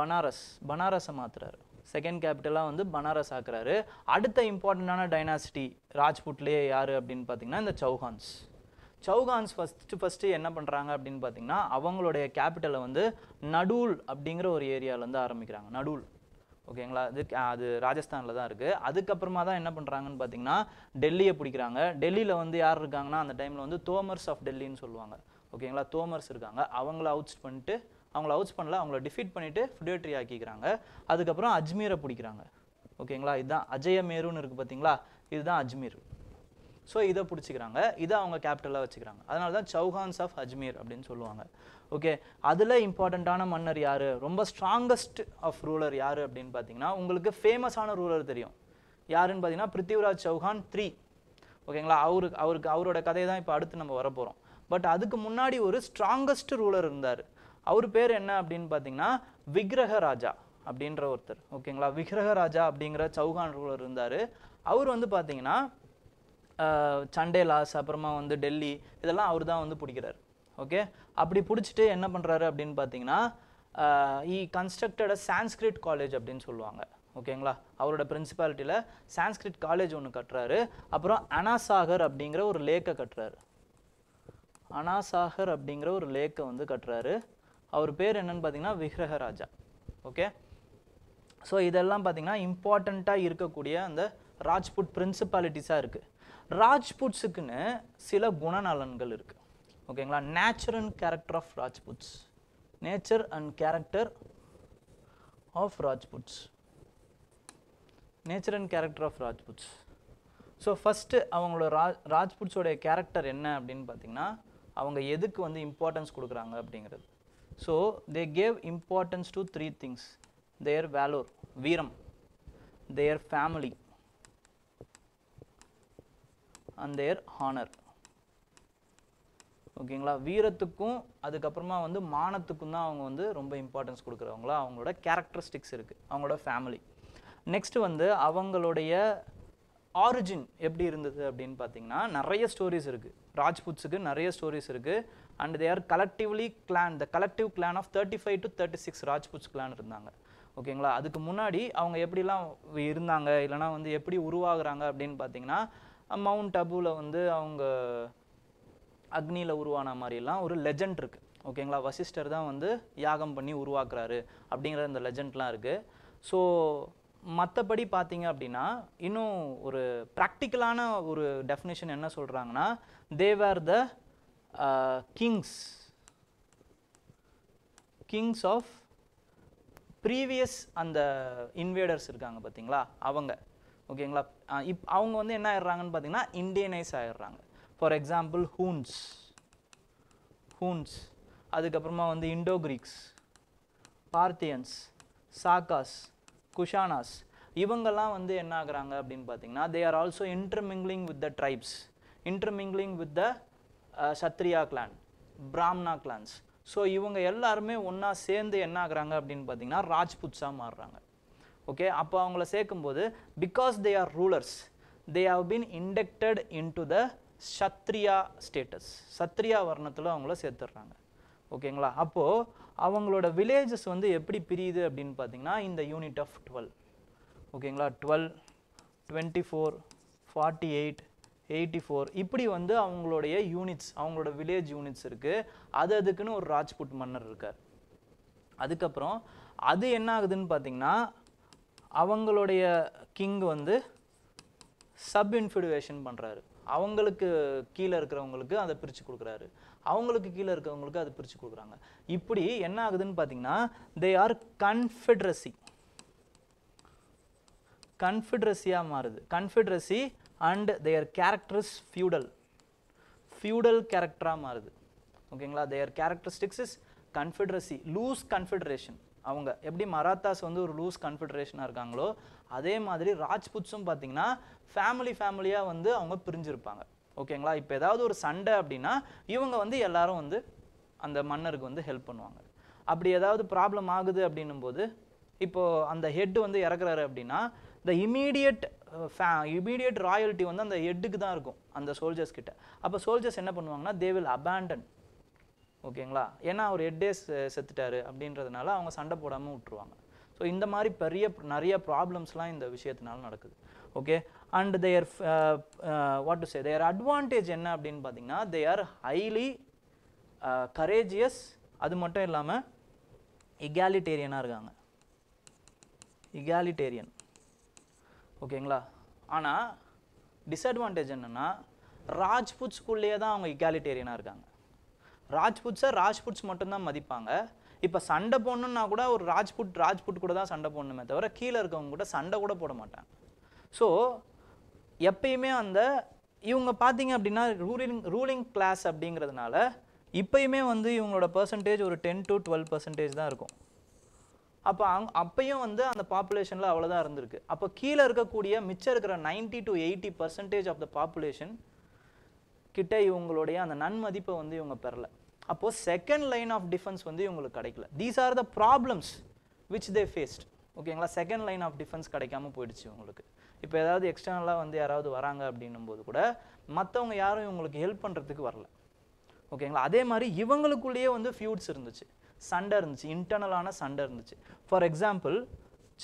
Speaker 1: பனாரஸ் பனாரஸை மாற்றுறாரு செகண்ட் கேபிட்டலாக வந்து பனாரஸ் ஆக்குறாரு அடுத்த இம்பார்ட்டண்ட்டான டைனாசிட்டி ராஜ்புட்லேயே யார் அப்படின்னு பார்த்தீங்கன்னா இந்த சௌஹான்ஸ் சௌகான்ஸ் ஃபஸ்ட்டு ஃபஸ்ட்டு என்ன பண்ணுறாங்க அப்படின்னு பார்த்தீங்கன்னா அவங்களுடைய கேபிட்டலை வந்து நடூல் அப்படிங்கிற ஒரு ஏரியாவிலேருந்து ஆரம்பிக்கிறாங்க நடூல் ஓகேங்களா அது அது ராஜஸ்தானில் தான் இருக்குது அதுக்கப்புறமா தான் என்ன பண்ணுறாங்கன்னு பார்த்தீங்கன்னா டெல்லியை பிடிக்கிறாங்க டெல்லியில் வந்து யார் இருக்காங்கன்னா அந்த டைமில் வந்து தோமர்ஸ் ஆஃப் டெல்லின்னு சொல்லுவாங்க ஓகேங்களா தோமர்ஸ் இருக்காங்க அவங்கள அவுட்ஸ் பண்ணிட்டு அவங்கள அவுட்ஸ் பண்ணல அவங்கள டிஃபீட் பண்ணிவிட்டு ஃபுடியோட்ரி ஆக்கிக்கிறாங்க அதுக்கப்புறம் அஜ்மீரை பிடிக்கிறாங்க ஓகேங்களா இதுதான் அஜய மேருன்னு இருக்குது பார்த்தீங்களா இதுதான் அஜ்மீர் ஸோ இதை பிடிச்சிக்கிறாங்க இதை அவங்க கேபிட்டலாக வச்சுக்கிறாங்க அதனால தான் சௌஹான்ஸ் ஆஃப் அஜ்மீர் அப்படின்னு சொல்லுவாங்க ஓகே அதில் இம்பார்ட்டண்ட்டான மன்னர் யார் ரொம்ப ஸ்ட்ராங்கஸ்ட் ஆஃப் ரூலர் யார் அப்படின்னு பார்த்தீங்கன்னா உங்களுக்கு ஃபேமஸான ரூலர் தெரியும் யாருன்னு பார்த்தீங்கன்னா பிருத்திவிராஜ் சௌஹான் த்ரீ ஓகேங்களா அவருக்கு அவருக்கு அவரோட கதையை தான் இப்போ அடுத்து நம்ம வரப்போகிறோம் பட் அதுக்கு முன்னாடி ஒரு ஸ்ட்ராங்கஸ்ட் ரூலர் இருந்தார் அவர் பேர் என்ன அப்படின்னு பார்த்தீங்கன்னா விக்ரகராஜா அப்படின்ற ஒருத்தர் ஓகேங்களா விக்ரகராஜா அப்படிங்கிற சௌஹான் ரூலர் இருந்தார் அவர் வந்து பார்த்தீங்கன்னா சண்டே லாஸ் அப்புறமா வந்து டெல்லி இதெல்லாம் அவர் தான் வந்து பிடிக்கிறார் ஓகே அப்படி பிடிச்சிட்டு என்ன பண்ணுறாரு அப்படின்னு பார்த்தீங்கன்னா ஈ கன்ஸ்ட்ரக்டட சான்ஸ்கிரிட் காலேஜ் அப்படின்னு சொல்லுவாங்க ஓகேங்களா அவரோட பிரின்சிபாலிட்டியில் சான்ஸ்கிரிட் காலேஜ் ஒன்று கட்டுறாரு அப்புறம் அனாசாகர் அப்படிங்கிற ஒரு லேக்கை கட்டுறாரு அனாசாகர் அப்படிங்கிற ஒரு லேக்கை வந்து கட்டுறாரு அவர் பேர் என்னன்னு பார்த்தீங்கன்னா விக்ரகராஜா ஓகே ஸோ இதெல்லாம் பார்த்தீங்கன்னா இம்பார்ட்டண்ட்டாக இருக்கக்கூடிய அந்த ராஜ்புட் பிரின்சிபாலிட்டிஸாக இருக்குது ராஜ்புட்ஸுக்குன்னு சில குணநலன்கள் இருக்குது ஓகேங்களா nature and character of Rajputs nature and character of Rajputs nature and character of Rajputs so first அவங்களோட ரா ராஜ்புட்ஸோடைய கேரக்டர் என்ன அப்படின்னு பார்த்தீங்கன்னா அவங்க எதுக்கு வந்து இம்பார்ட்டன்ஸ் கொடுக்குறாங்க அப்படிங்கிறது so they gave importance to three things their valour வீரம் their family and their honour ஓகேங்களா வீரத்துக்கும் அதுக்கப்புறமா வந்து மானத்துக்கும் தான் அவங்க வந்து ரொம்ப இம்பார்ட்டன்ஸ் கொடுக்குறவங்களா அவங்களோட கேரக்டரிஸ்டிக்ஸ் இருக்குது அவங்களோட ஃபேமிலி நெக்ஸ்ட் வந்து அவங்களுடைய ஆரிஜின் எப்படி இருந்தது அப்படின்னு பார்த்தீங்கன்னா நிறைய ஸ்டோரிஸ் இருக்குது ராஜ்புத்ஸுக்கு நிறைய ஸ்டோரிஸ் இருக்குது and they are collectively clan the collective clan of thirty five to thirty six Rajputs clan இருந்தாங்க ஓகேங்களா அதுக்கு முன்னாடி அவங்க எப்படிலாம் இருந்தாங்க இல்லைனா வந்து எப்படி உருவாகுறாங்க அப்படின்னு பார்த்தீங்கன்னா மவுண்ட் அபுவில் வந்து அவங்க அக்னியில் உருவான மாதிரிலாம் ஒரு லெஜண்ட் இருக்குது ஓகேங்களா வசிஷ்டர் தான் வந்து யாகம் பண்ணி உருவாக்குறாரு அப்படிங்கிற அந்த லெஜண்ட்லாம் இருக்குது ஸோ மற்றபடி பார்த்தீங்க அப்படின்னா இன்னும் ஒரு ப்ராக்டிக்கலான ஒரு டெஃபினேஷன் என்ன சொல்கிறாங்கன்னா they were the kings kings of previous அந்த இன்வேடர்ஸ் இருக்காங்க பார்த்தீங்களா அவங்க ஓகேங்களா இப் அவங்க வந்து என்ன ஆயிடுறாங்கன்னு பார்த்தீங்கன்னா இண்டியனைஸ் ஆயிடுறாங்க ஃபார் எக்ஸாம்பிள் ஹூன்ஸ் ஹூன்ஸ் அதுக்கப்புறமா வந்து Indo Greeks Parthians Sakas Kushanas இவங்கெல்லாம் வந்து என்ன ஆகுறாங்க அப்படின்னு பார்த்தீங்கன்னா they are also intermingling with the tribes intermingling with the Kshatriya clan Brahmana clans so இவங்க எல்லாருமே ஒன்றா சேர்ந்து என்ன ஆகுறாங்க அப்படின்னு பார்த்தீங்கன்னா ராஜ்புத்ஸாக மாறுறாங்க ஓகே அப்போ அவங்கள சேர்க்கும்போது because they are rulers they have been inducted into the Kshatriya status Kshatriya வர்ணத்தில் அவங்கள சேர்த்துடுறாங்க ஓகேங்களா அப்போது அவங்களோட வில்லேஜஸ் வந்து எப்படி பிரியுது அப்படின்னு பார்த்தீங்கன்னா இந்த யூனிட் ஆஃப் டுவெல் ஓகேங்களா twelve twenty four forty eight eighty four இப்படி வந்து அவங்களுடைய யூனிட்ஸ் அவங்களோட வில்லேஜ் யூனிட்ஸ் இருக்குது அது அதுக்குன்னு ஒரு ராஜ்புட் மன்னர் இருக்கார் அதுக்கப்புறம் அது என்ன ஆகுதுன்னு பார்த்தீங்கன்னா அவங்களுடைய கிங் வந்து சப் இன்ஃபிடுவேஷன் பண்ணுறாரு அவங்களுக்கு கீழே இருக்கிறவங்களுக்கு அதை பிரித்து கொடுக்குறாரு அவங்களுக்கு கீழே இருக்கிறவங்களுக்கு அதை பிரித்து கொடுக்குறாங்க இப்படி என்ன ஆகுதுன்னு பார்த்தீங்கன்னா தே ஆர் கன்ஃபெட்ரஸி கன்ஃபிட்ரஸியாக மாறுது confederacy and their characters feudal feudal கேரக்டராக மாறுது ஓகேங்களா their characteristics is confederacy loose confederation அவங்க எப்படி மராத்தாஸ் வந்து ஒரு லூஸ் கன்ஃபெடரேஷனாக இருக்காங்களோ அதே மாதிரி ராஜ்புத்ஸும் பார்த்தீங்கன்னா ஃபேமிலி ஃபேமிலியாக வந்து அவங்க பிரிஞ்சிருப்பாங்க ஓகேங்களா இப்போ ஏதாவது ஒரு சண்டை அப்படின்னா இவங்க வந்து எல்லாரும் வந்து அந்த மன்னருக்கு வந்து ஹெல்ப் பண்ணுவாங்க அப்படி ஏதாவது ப்ராப்ளம் ஆகுது அப்படின்னும் போது இப்போது அந்த ஹெட் வந்து இறக்குறாரு அப்படின்னா இந்த இமீடியட் ஃபே இமீடியட் ராயல்ட்டி வந்து அந்த ஹெட்டுக்கு தான் இருக்கும் அந்த சோல்ஜர்ஸ் கிட்ட அப்போ சோல்ஜர்ஸ் என்ன பண்ணுவாங்கன்னா தே வில் அபேண்டன் ஓகேங்களா ஏன்னா அவர் எட் டேஸ் செத்துட்டாரு அப்படின்றதுனால அவங்க சண்டை போடாமல் விட்டுருவாங்க ஸோ இந்த மாதிரி பெரிய நிறைய ப்ராப்ளம்ஸ்லாம் இந்த விஷயத்தினால நடக்குது okay and their what to say their advantage என்ன அப்படின்னு பார்த்தீங்கன்னா தே ஆர் ஹைலி கரேஜியஸ் அது மட்டும் இல்லாமல் இகாலிட்டேரியனாக இருக்காங்க இகாலிட்டேரியன் ஓகேங்களா ஆனால் டிஸ்அட்வான்டேஜ் என்னென்னா ராஜ்புத் ஸ்கூல்லையே தான் அவங்க இகாலிட்டேரியனாக இருக்காங்க ராஜ்புட்ஸை ராஜ்புட்ஸ் மட்டும்தான் மதிப்பாங்க இப்போ சண்டை போடணுன்னா கூட ஒரு ராஜ்புட் ராஜ்புட் கூட தான் சண்டை போடணுமே தவிர கீழே இருக்கவங்க கூட சண்டை கூட போட மாட்டாங்க ஸோ எப்பயுமே அந்த இவங்க பார்த்தீங்க அப்படின்னா ரூலிங் ரூலிங் கிளாஸ் அப்படிங்கிறதுனால இப்பயுமே வந்து இவங்களோட பர்சன்டேஜ் ஒரு டென் டு டுவெல் பர்சன்டேஜ் தான் இருக்கும் அப்போ அங் அப்பையும் வந்து அந்த பாப்புலேஷனில் அவ்வளோதான் இருந்திருக்கு அப்போ கீழே இருக்கக்கூடிய மிச்சம் இருக்கிற ninety to eighty percentage of the population கிட்ட இவங்களுடைய அந்த நன்மதிப்பை வந்து இவங்க பெறலை அப்போது செகண்ட் லைன் ஆஃப் டிஃபென்ஸ் வந்து இவங்களுக்கு கிடைக்கல these are the problems which they faced ஓகேங்களா செகண்ட் லைன் ஆஃப் டிஃபென்ஸ் கிடைக்காம போயிடுச்சு உங்களுக்கு இப்போ ஏதாவது எக்ஸ்டர்னலாக வந்து யாராவது வராங்க அப்படின்னும் போது கூட மற்றவங்க யாரும் இவங்களுக்கு ஹெல்ப் பண்ணுறதுக்கு வரல ஓகேங்களா அதே மாதிரி இவங்களுக்குள்ளேயே வந்து ஃபியூட்ஸ் இருந்துச்சு சண்டை இருந்துச்சு இன்டர்னலான சண்டை இருந்துச்சு ஃபார் எக்ஸாம்பிள்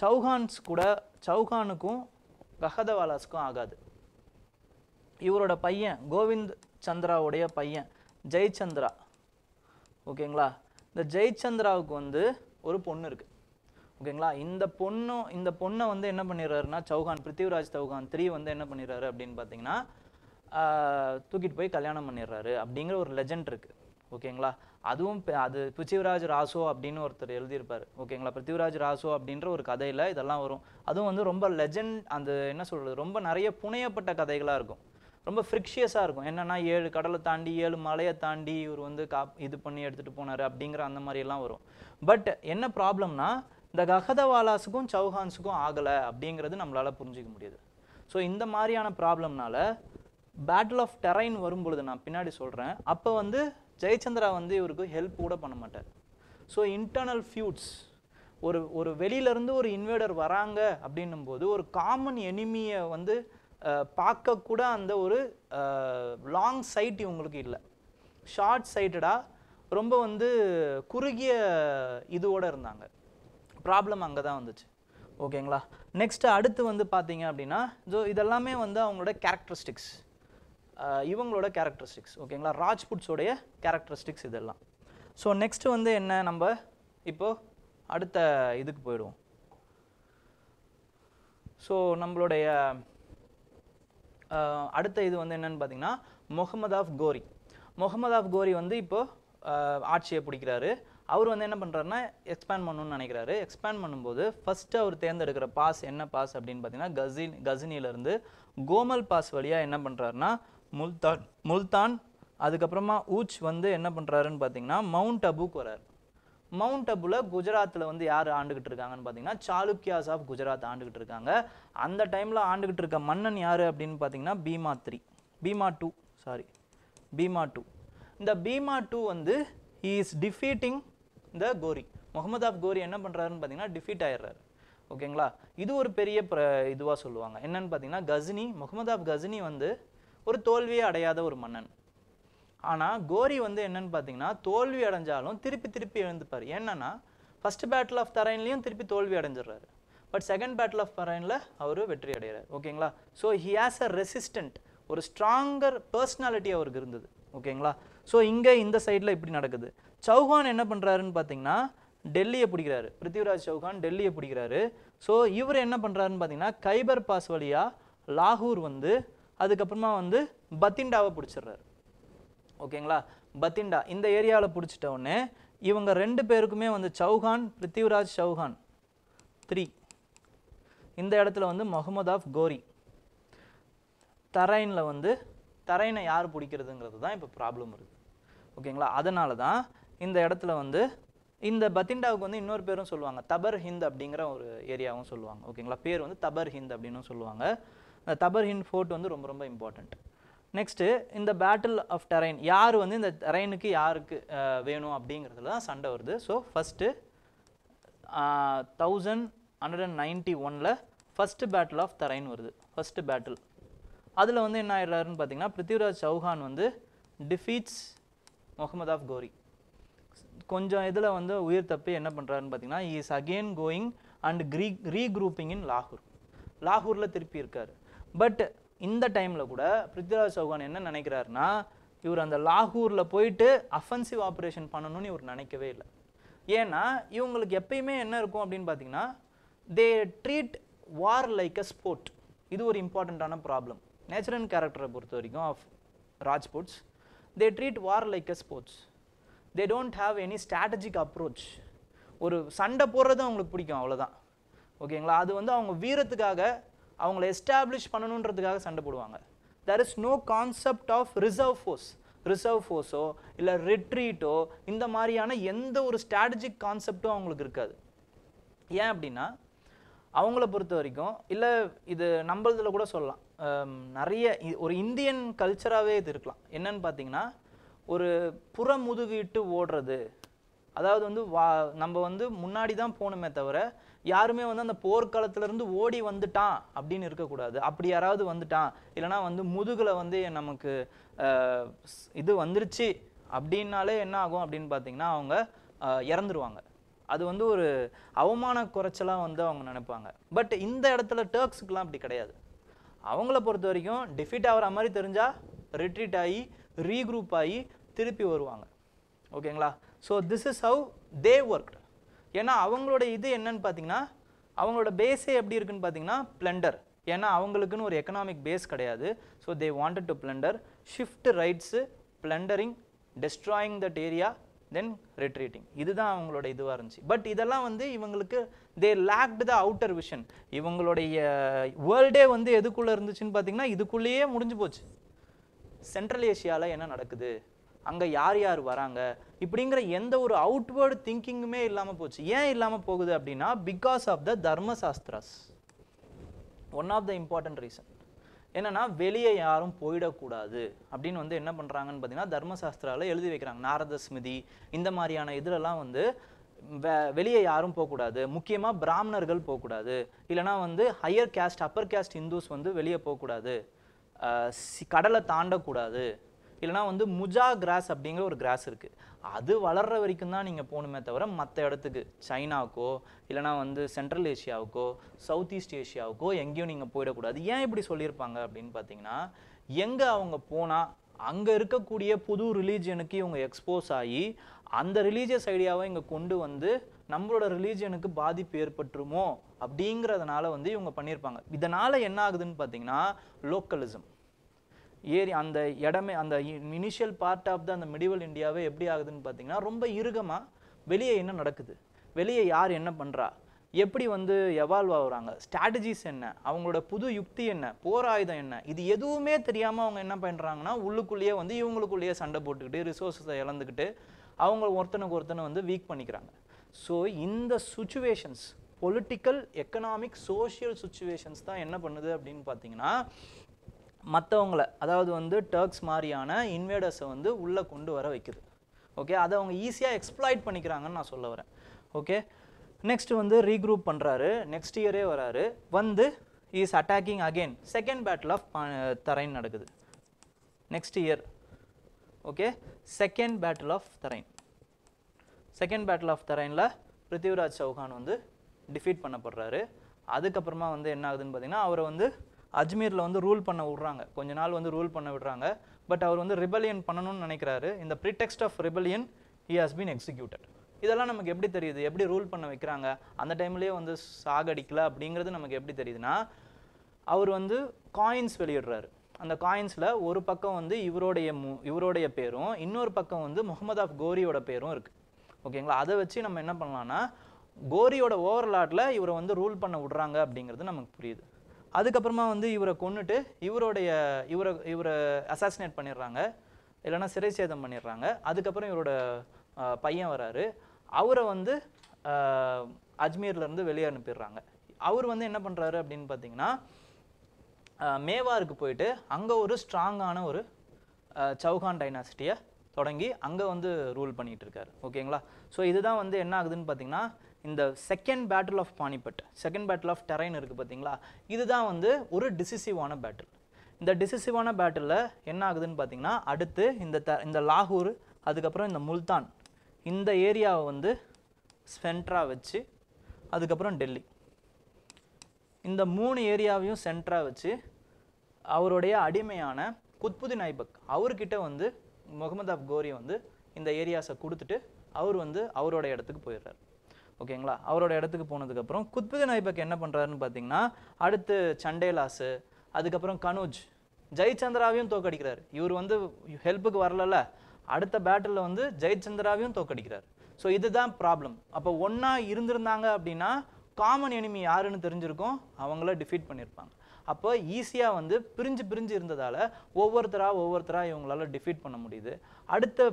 Speaker 1: சௌஹான்ஸ் கூட சௌஹானுக்கும் கஹதவாலாஸுக்கும் ஆகாது இவரோட பையன் கோவிந்த் சந்திராவுடைய பையன் ஜெய்சந்திரா ஓகேங்களா இந்த ஜெயச்சந்திராவுக்கு வந்து ஒரு பொண்ணு இருக்குது ஓகேங்களா இந்த பொண்ணும் இந்த பொண்ணை வந்து என்ன பண்ணிடுறாருன்னா சௌகான் பிருத்திவிராஜ் சௌகான் த்ரீ வந்து என்ன பண்ணிடுறாரு அப்படின்னு பார்த்தீங்கன்னா தூக்கிட்டு போய் கல்யாணம் பண்ணிடுறாரு அப்படிங்கிற ஒரு லெஜண்ட் இருக்குது ஓகேங்களா அதுவும் அது பிருத்திவிராஜ் ராசோ அப்படின்னு ஒருத்தர் எழுதியிருப்பார் ஓகேங்களா பிருத்திவிராஜ் ராசோ அப்படின்ற ஒரு கதையில் இதெல்லாம் வரும் அதுவும் வந்து ரொம்ப லெஜண்ட் அந்த என்ன சொல்கிறது ரொம்ப நிறைய புனையப்பட்ட கதைகளாக இருக்கும் ரொம்ப ஃப்ரிக்ஷியஸாக இருக்கும் என்னென்னா ஏழு கடலை தாண்டி ஏழு மலையை தாண்டி இவர் வந்து கா இது பண்ணி எடுத்துகிட்டு போனார் அப்படிங்கிற அந்த மாதிரியெல்லாம் வரும் பட் என்ன ப்ராப்ளம்னா இந்த கஹதவாலாஸுக்கும் சௌஹான்ஸுக்கும் ஆகலை அப்படிங்கிறது நம்மளால் புரிஞ்சிக்க முடியுது ஸோ இந்த மாதிரியான ப்ராப்ளம்னால பேட்டில் ஆஃப் டெரைன் வரும் பொழுது நான் பின்னாடி சொல்கிறேன் அப்போ வந்து ஜெயச்சந்திரா வந்து இவருக்கு ஹெல்ப் கூட பண்ண மாட்டார் ஸோ இன்டர்னல் ஃபியூட்ஸ் ஒரு ஒரு வெளியிலேருந்து ஒரு இன்வேடர் வராங்க அப்படின்னும் போது ஒரு காமன் எனிமியை வந்து பார்க்கக்கூட அந்த ஒரு லாங் சைட் இவங்களுக்கு இல்லை ஷார்ட் சைட்டடாக ரொம்ப வந்து குறுகிய இதுவோடு இருந்தாங்க ப்ராப்ளம் அங்கே தான் வந்துச்சு ஓகேங்களா நெக்ஸ்ட்டு அடுத்து வந்து பார்த்தீங்க அப்படின்னா ஸோ இதெல்லாமே வந்து அவங்களோட கேரக்டரிஸ்டிக்ஸ் இவங்களோட கேரக்டரிஸ்டிக்ஸ் ஓகேங்களா ராஜ்புட்ஸோடைய கேரக்டரிஸ்டிக்ஸ் இதெல்லாம் ஸோ நெக்ஸ்ட்டு வந்து என்ன நம்ம இப்போது அடுத்த இதுக்கு போயிடுவோம் ஸோ நம்மளுடைய அடுத்த இது வந்து என்னென்னு பார்த்தீங்கன்னா முகமது ஆஃப் கோரி முகமது ஆஃப் கோரி வந்து இப்போது ஆட்சியை பிடிக்கிறாரு அவர் வந்து என்ன பண்ணுறாருன்னா எக்ஸ்பேண்ட் பண்ணணும்னு நினைக்கிறாரு எக்ஸ்பேண்ட் பண்ணும்போது ஃபஸ்ட்டு அவர் தேர்ந்தெடுக்கிற பாஸ் என்ன பாஸ் அப்படின்னு பார்த்தீங்கன்னா கசின் கசினியிலேருந்து கோமல் பாஸ் வழியாக என்ன பண்ணுறாருன்னா முல்தான் முல்தான் அதுக்கப்புறமா ஊச் வந்து என்ன பண்ணுறாருன்னு பார்த்தீங்கன்னா மவுண்ட் அபுக்கு வரார் மவுண்ட் அபுல குஜராத்தில் வந்து யார் ஆண்டுகிட்டு இருக்காங்கன்னு பார்த்தீங்கன்னா சாளுக்கியாஸ் ஆஃப் குஜராத் ஆண்டுகிட்டு இருக்காங்க அந்த டைமில் ஆண்டுகிட்டு இருக்க மன்னன் யார் அப்படின்னு பார்த்தீங்கன்னா Bhima three Bhima two sorry Bhima two இந்த பீமா டூ வந்து he is defeating the Ghori Muhammad of கோரி என்ன பண்ணுறாருன்னு பார்த்தீங்கன்னா டிஃபீட் ஆயிடுறாரு ஓகேங்களா இது ஒரு பெரிய ப்ர இதுவாக சொல்லுவாங்க என்னன்னு பார்த்தீங்கன்னா கஜினி முகமது ஆஃப் கசினி வந்து ஒரு தோல்வியே அடையாத ஒரு மன்னன் ஆனால் கோரி வந்து என்னன்னு பார்த்தீங்கன்னா தோல்வி அடைஞ்சாலும் திருப்பி திருப்பி எழுந்துப்பார் என்னன்னா ஃபஸ்ட் பேட்டில் ஆஃப் தரைன்லேயும் திருப்பி தோல்வி அடைஞ்சிடுறாரு பட் செகண்ட் பேட்டில் ஆஃப் தரைனில் அவர் வெற்றி அடைகிறார் ஓகேங்களா so he has a resistant ஒரு ஸ்ட்ராங்கர் பர்சனாலிட்டி அவருக்கு இருந்தது ஓகேங்களா ஸோ இங்கே இந்த சைடில் இப்படி நடக்குது சௌஹான் என்ன பண்ணுறாருன்னு பார்த்தீங்கன்னா டெல்லியை பிடிக்கிறாரு பிருத்திவிராஜ் சௌஹான் டெல்லியை பிடிக்கிறாரு ஸோ இவர் என்ன பண்ணுறாருன்னு பார்த்தீங்கன்னா கைபர் பாஸ் வழியாக லாகூர் வந்து அதுக்கப்புறமா வந்து பத்திண்டாவை பிடிச்சிடுறாரு ஓகேங்களா பத்திண்டா இந்த ஏரியாவில் பிடிச்சிட்டவுடனே இவங்க ரெண்டு பேருக்குமே வந்து சௌஹான் பிருத்திவிராஜ் சௌஹான் த்ரீ இந்த இடத்துல வந்து முகமது ஆஃப் கோரி தரைனில் வந்து தரைனை யார் பிடிக்கிறதுங்கிறது தான் இப்போ ப்ராப்ளம் இருக்குது ஓகேங்களா அதனால தான் இந்த இடத்துல வந்து இந்த பத்திண்டாவுக்கு வந்து இன்னொரு பேரும் சொல்லுவாங்க தபர் ஹிந்த் அப்படிங்கிற ஒரு ஏரியாவும் சொல்லுவாங்க ஓகேங்களா பேர் வந்து தபர் ஹிந்த் அப்படின்னு சொல்லுவாங்க அந்த தபர் ஹிந்த் ஃபோர்ட் வந்து ரொம்ப ரொம்ப இம்பார்ட்டண்ட் நெக்ஸ்ட்டு இந்த பேட்டில் ஆஃப் டெரைன் யார் வந்து இந்த டெரைனுக்கு யாருக்கு வேணும் அப்படிங்கிறதுல தான் சண்டை வருது so first thousand hundred and ninety ஒனில் ஃபஸ்ட்டு பேட்டில் ஆஃப் தரைன் வருது ஃபஸ்ட்டு பேட்டில் அதில் வந்து என்ன ஆயிடுறாருன்னு பார்த்தீங்கன்னா பிருத்திவிராஜ் சௌஹான் வந்து டிஃபீட்ஸ் முகமது ஆஃப் கோரி கொஞ்சம் இதில் வந்து உயிர் தப்பி என்ன பண்ணுறாருன்னு பார்த்தீங்கன்னா இஸ் அகெயின் கோயிங் அண்ட் க்ரீ ரீ குரூப்பிங் இன் லாகூர் லாகூரில் திருப்பி இருக்கார் பட் இந்த டைமில் கூட பிருத்விராஜ் சௌகான் என்ன நினைக்கிறாருன்னா இவர் அந்த லாகூரில் போயிட்டு அஃபென்சிவ் ஆப்ரேஷன் பண்ணணும்னு இவர் நினைக்கவே இல்லை ஏன்னா இவங்களுக்கு எப்பயுமே என்ன இருக்கும் அப்படின்னு பார்த்தீங்கன்னா they treat war like a sport இது ஒரு இம்பார்ட்டண்ட்டான ப்ராப்ளம் நேச்சுரல் அண்ட் கேரக்டரை பொறுத்த வரைக்கும் of Rajputs they treat war like a sports they don't have any strategic approach ஒரு சண்டை போடுறது அவங்களுக்கு பிடிக்கும் அவ்வளோதான் ஓகேங்களா அது வந்து அவங்க வீரத்துக்காக அவங்கள எஸ்டாப்ளிஷ் பண்ணணுன்றதுக்காக சண்டை போடுவாங்க there is no concept of reserve force reserve ஃபோர்ஸோ இல்லை ரிட்ரீட்டோ இந்த மாதிரியான எந்த ஒரு ஸ்ட்ராட்டஜிக் கான்செப்டும் அவங்களுக்கு இருக்காது ஏன் அப்படின்னா அவங்கள பொறுத்த வரைக்கும் இல்லை இது நம்மளதில் கூட சொல்லலாம் நிறைய ஒரு இந்தியன் கல்ச்சராகவே இது இருக்கலாம் என்னன்னு பார்த்தீங்கன்னா ஒரு முதுகிட்டு ஓடுறது அதாவது வந்து வா நம்ம வந்து முன்னாடி தான் போகணுமே தவிர யாருமே வந்து அந்த போர்க்காலத்திலேருந்து ஓடி வந்துட்டான் அப்படின்னு இருக்கக்கூடாது அப்படி யாராவது வந்துட்டான் இல்லைனா வந்து முதுகில் வந்து நமக்கு இது வந்துருச்சு அப்படின்னாலே என்ன ஆகும் அப்படின்னு பார்த்தீங்கன்னா அவங்க இறந்துருவாங்க அது வந்து ஒரு அவமான குறைச்சலாக வந்து அவங்க நினைப்பாங்க பட் இந்த இடத்துல டேர்க்ஸுக்கெலாம் அப்படி கிடையாது அவங்கள பொறுத்த வரைக்கும் டிஃபீட் ஆகிற மாதிரி தெரிஞ்சால் ரிட்ரீட் ஆகி ரீக்ரூப் ஆகி திருப்பி வருவாங்க ஓகேங்களா so this is how they work ஏன்னா அவங்களோட இது என்னன்னு பார்த்தீங்கன்னா அவங்களோட பேஸே எப்படி இருக்குன்னு பார்த்தீங்கன்னா பிளண்டர் ஏன்னா அவங்களுக்குன்னு ஒரு எக்கனாமிக் பேஸ் கிடையாது so they wanted to plunder swift raids plundering destroying that area then retreating இதுதான் அவங்களோட இதுவாக இருந்துச்சு பட் இதெல்லாம் வந்து இவங்களுக்கு தே லேக்டு த அவுட்டர் விஷன் இவங்களுடைய வேர்ல்டே வந்து எதுக்குள்ளே இருந்துச்சுன்னு பார்த்தீங்கன்னா இதுக்குள்ளேயே முடிஞ்சு போச்சு சென்ட்ரல் ஏஷியாவில் என்ன நடக்குது அங்கே யார் யார் வராங்க இப்படிங்கிற எந்த ஒரு அவுட்வேர்டு திங்கிங்குமே இல்லாமல் போச்சு ஏன் இல்லாமல் போகுது அப்படின்னா because of the Dharmashastras one of the important reason என்னன்னா வெளியே யாரும் போயிடக்கூடாது அப்படின்னு வந்து என்ன பண்ணுறாங்கன்னு பார்த்தீங்கன்னா தர்மசாஸ்திராவில் எழுதி வைக்கிறாங்க நாரத ஸ்மிதி இந்த மாதிரியான இதிலெல்லாம் வந்து வெளியே யாரும் போகக்கூடாது முக்கியமாக பிராமணர்கள் போகக்கூடாது இல்லைனா வந்து higher caste upper caste Hindus வந்து வெளியே போகக்கூடாது கடலை தாண்டக்கூடாது இல்லைனா வந்து முஜா கிராஸ் அப்படிங்கிற ஒரு கிராஸ் இருக்குது அது வளர்கிற வரைக்கும் தான் நீங்கள் போகணுமே தவிர மற்ற இடத்துக்கு சைனாவுக்கோ இல்லைனா வந்து சென்ட்ரல் ஏஷியாவுக்கோ சவுத் ஈஸ்ட் ஏஷியாவுக்கோ எங்கேயும் நீங்கள் போயிடக்கூடாது ஏன் இப்படி சொல்லியிருப்பாங்க அப்படின்னு பார்த்தீங்கன்னா எங்கே அவங்க போனால் அங்கே இருக்கக்கூடிய புது ரிலீஜியனுக்கு இவங்க எக்ஸ்போஸ் ஆகி அந்த ரிலீஜியஸ் ஐடியாவை இங்கே கொண்டு வந்து நம்மளோட ரிலீஜியனுக்கு பாதிப்பு ஏற்பட்டுருமோ அப்படிங்கிறதுனால வந்து இவங்க பண்ணியிருப்பாங்க இதனால் என்ன ஆகுதுன்னு பார்த்தீங்கன்னா லோக்கலிசம் ஏரி அந்த இடமே அந்த இனிஷியல் பார்ட் ஆஃப் த அந்த மிடிவல் இந்தியாவே எப்படி ஆகுதுன்னு பார்த்தீங்கன்னா ரொம்ப இறுகமாக வெளியே என்ன நடக்குது வெளியே யார் என்ன பண்ணுறா எப்படி வந்து எவால்வ் ஆகுறாங்க ஸ்ட்ராட்டஜிஸ் என்ன அவங்களோட புது யுக்தி என்ன போர் ஆயுதம் என்ன இது எதுவுமே தெரியாமல் அவங்க என்ன பண்ணுறாங்கன்னா உள்ளுக்குள்ளேயே வந்து இவங்களுக்குள்ளேயே சண்டை போட்டுக்கிட்டு ரிசோர்ஸஸை இழந்துக்கிட்டு அவங்க ஒருத்தனுக்கு ஒருத்தனை வந்து வீக் பண்ணிக்கிறாங்க ஸோ இந்த situations political economic social situations தான் என்ன பண்ணுது அப்படின்னு பார்த்தீங்கன்னா மற்றவங்கள அதாவது வந்து டர்க்ஸ் மாதிரியான இன்வேடர்ஸை வந்து உள்ளே கொண்டு வர வைக்குது ஓகே அதை அவங்க ஈஸியாக எக்ஸ்ப்ளாய்ட் பண்ணிக்கிறாங்கன்னு நான் சொல்ல வரேன் ஓகே நெக்ஸ்ட் வந்து ரீக்ரூப் பண்ணுறாரு நெக்ஸ்ட் இயரே வராரு வந்து is attacking again second battle of Tarain நடக்குது next year okay second battle of Tarain second battle of தரைனில் பிருத்திவிராஜ் சௌஹான் வந்து டிஃபீட் பண்ணப்படுறாரு அதுக்கப்புறமா வந்து என்ன ஆகுதுன்னு பார்த்தீங்கன்னா அவரை வந்து அஜ்மீரில் வந்து ரூல் பண்ண விடுறாங்க கொஞ்ச நாள் வந்து ரூல் பண்ண விடுறாங்க பட் அவர் வந்து ரிபலியன் பண்ணணும்னு நினைக்கிறாரு இந்த pretext of rebellion he has been executed இதெல்லாம் நமக்கு எப்படி தெரியுது எப்படி ரூல் பண்ண வைக்கிறாங்க அந்த டைம்லேயே வந்து சாகடிக்கல அப்படிங்கிறது நமக்கு எப்படி தெரியுதுன்னா அவர் வந்து காயின்ஸ் வெளியிடுறாரு அந்த காயின்ஸில் ஒரு பக்கம் வந்து இவருடைய மு இவருடைய பேரும் இன்னொரு பக்கம் வந்து முகமது ஆஃப் கோரியோட பேரும் இருக்குது ஓகேங்களா அதை வச்சு நம்ம என்ன பண்ணலான்னா கோரியோட ஓவர்லாட்டில் இவரை வந்து ரூல் பண்ண விடுறாங்க அப்படிங்கிறது நமக்கு புரியுது அதுக்கப்புறமா வந்து இவரை கொண்டுட்டு இவருடைய இவரை இவரை அசாசினேட் பண்ணிடுறாங்க இல்லைன்னா சிறை சேதம் பண்ணிடுறாங்க அதுக்கப்புறம் இவரோட பையன் வராரு அவரை வந்து அஜ்மீர்லேருந்து வெளியே அனுப்பிடுறாங்க அவர் வந்து என்ன பண்ணுறாரு அப்படின்னு பார்த்தீங்கன்னா மேவாருக்கு போயிட்டு அங்கே ஒரு ஸ்ட்ராங்கான ஒரு சௌகான் டைனாசிட்டியை தொடங்கி அங்கே வந்து ரூல் பண்ணிகிட்டு இருக்காரு ஓகேங்களா ஸோ இதுதான் வந்து என்ன ஆகுதுன்னு பார்த்தீங்கன்னா இந்த second battle of Panipat second battle of Tarain இருக்குது பார்த்தீங்களா இதுதான் வந்து ஒரு டிசிசிவான பேட்டில் இந்த டிசிசிவான பேட்டிலில் என்ன ஆகுதுன்னு பார்த்தீங்கன்னா அடுத்து இந்த த இந்த லாகூர் அதுக்கப்புறம் இந்த முல்தான் இந்த ஏரியாவை வந்து சென்ட்ரா வச்சு அதுக்கப்புறம் டெல்லி இந்த மூணு ஏரியாவையும் சென்ட்ரா வச்சு அவருடைய அடிமையான குத்புதீன் ஐபக் அவர்கிட்ட வந்து முகமது அப் கோரி வந்து இந்த ஏரியாஸை கொடுத்துட்டு அவர் வந்து அவரோட இடத்துக்கு போயிடுறாரு ஓகேங்களா அவரோட இடத்துக்கு போனதுக்கப்புறம் குத்புதீன் ஐபக் என்ன பண்ணுறாருன்னு பார்த்தீங்கன்னா அடுத்து சண்டேலாஸு அதுக்கப்புறம் கனூஜ் ஜெயச்சந்திராவையும் தோக்கடிக்கிறார் இவர் வந்து ஹெல்ப்புக்கு வரலல்ல அடுத்த பேட்டரில் வந்து ஜெயச்சந்திராவையும் தோக்கடிக்கிறார் ஸோ இதுதான் ப்ராப்ளம் அப்போ ஒன்றா இருந்திருந்தாங்க அப்படின்னா காமன் எனிமி யாருன்னு தெரிஞ்சிருக்கோம் அவங்கள டிஃபீட் பண்ணியிருப்பாங்க அப்போ ஈஸியாக வந்து பிரிஞ்சு பிரிஞ்சு இருந்ததால் ஒவ்வொருத்தராக ஒவ்வொருத்தராக இவங்களால டிஃபீட் பண்ண முடியுது அடுத்த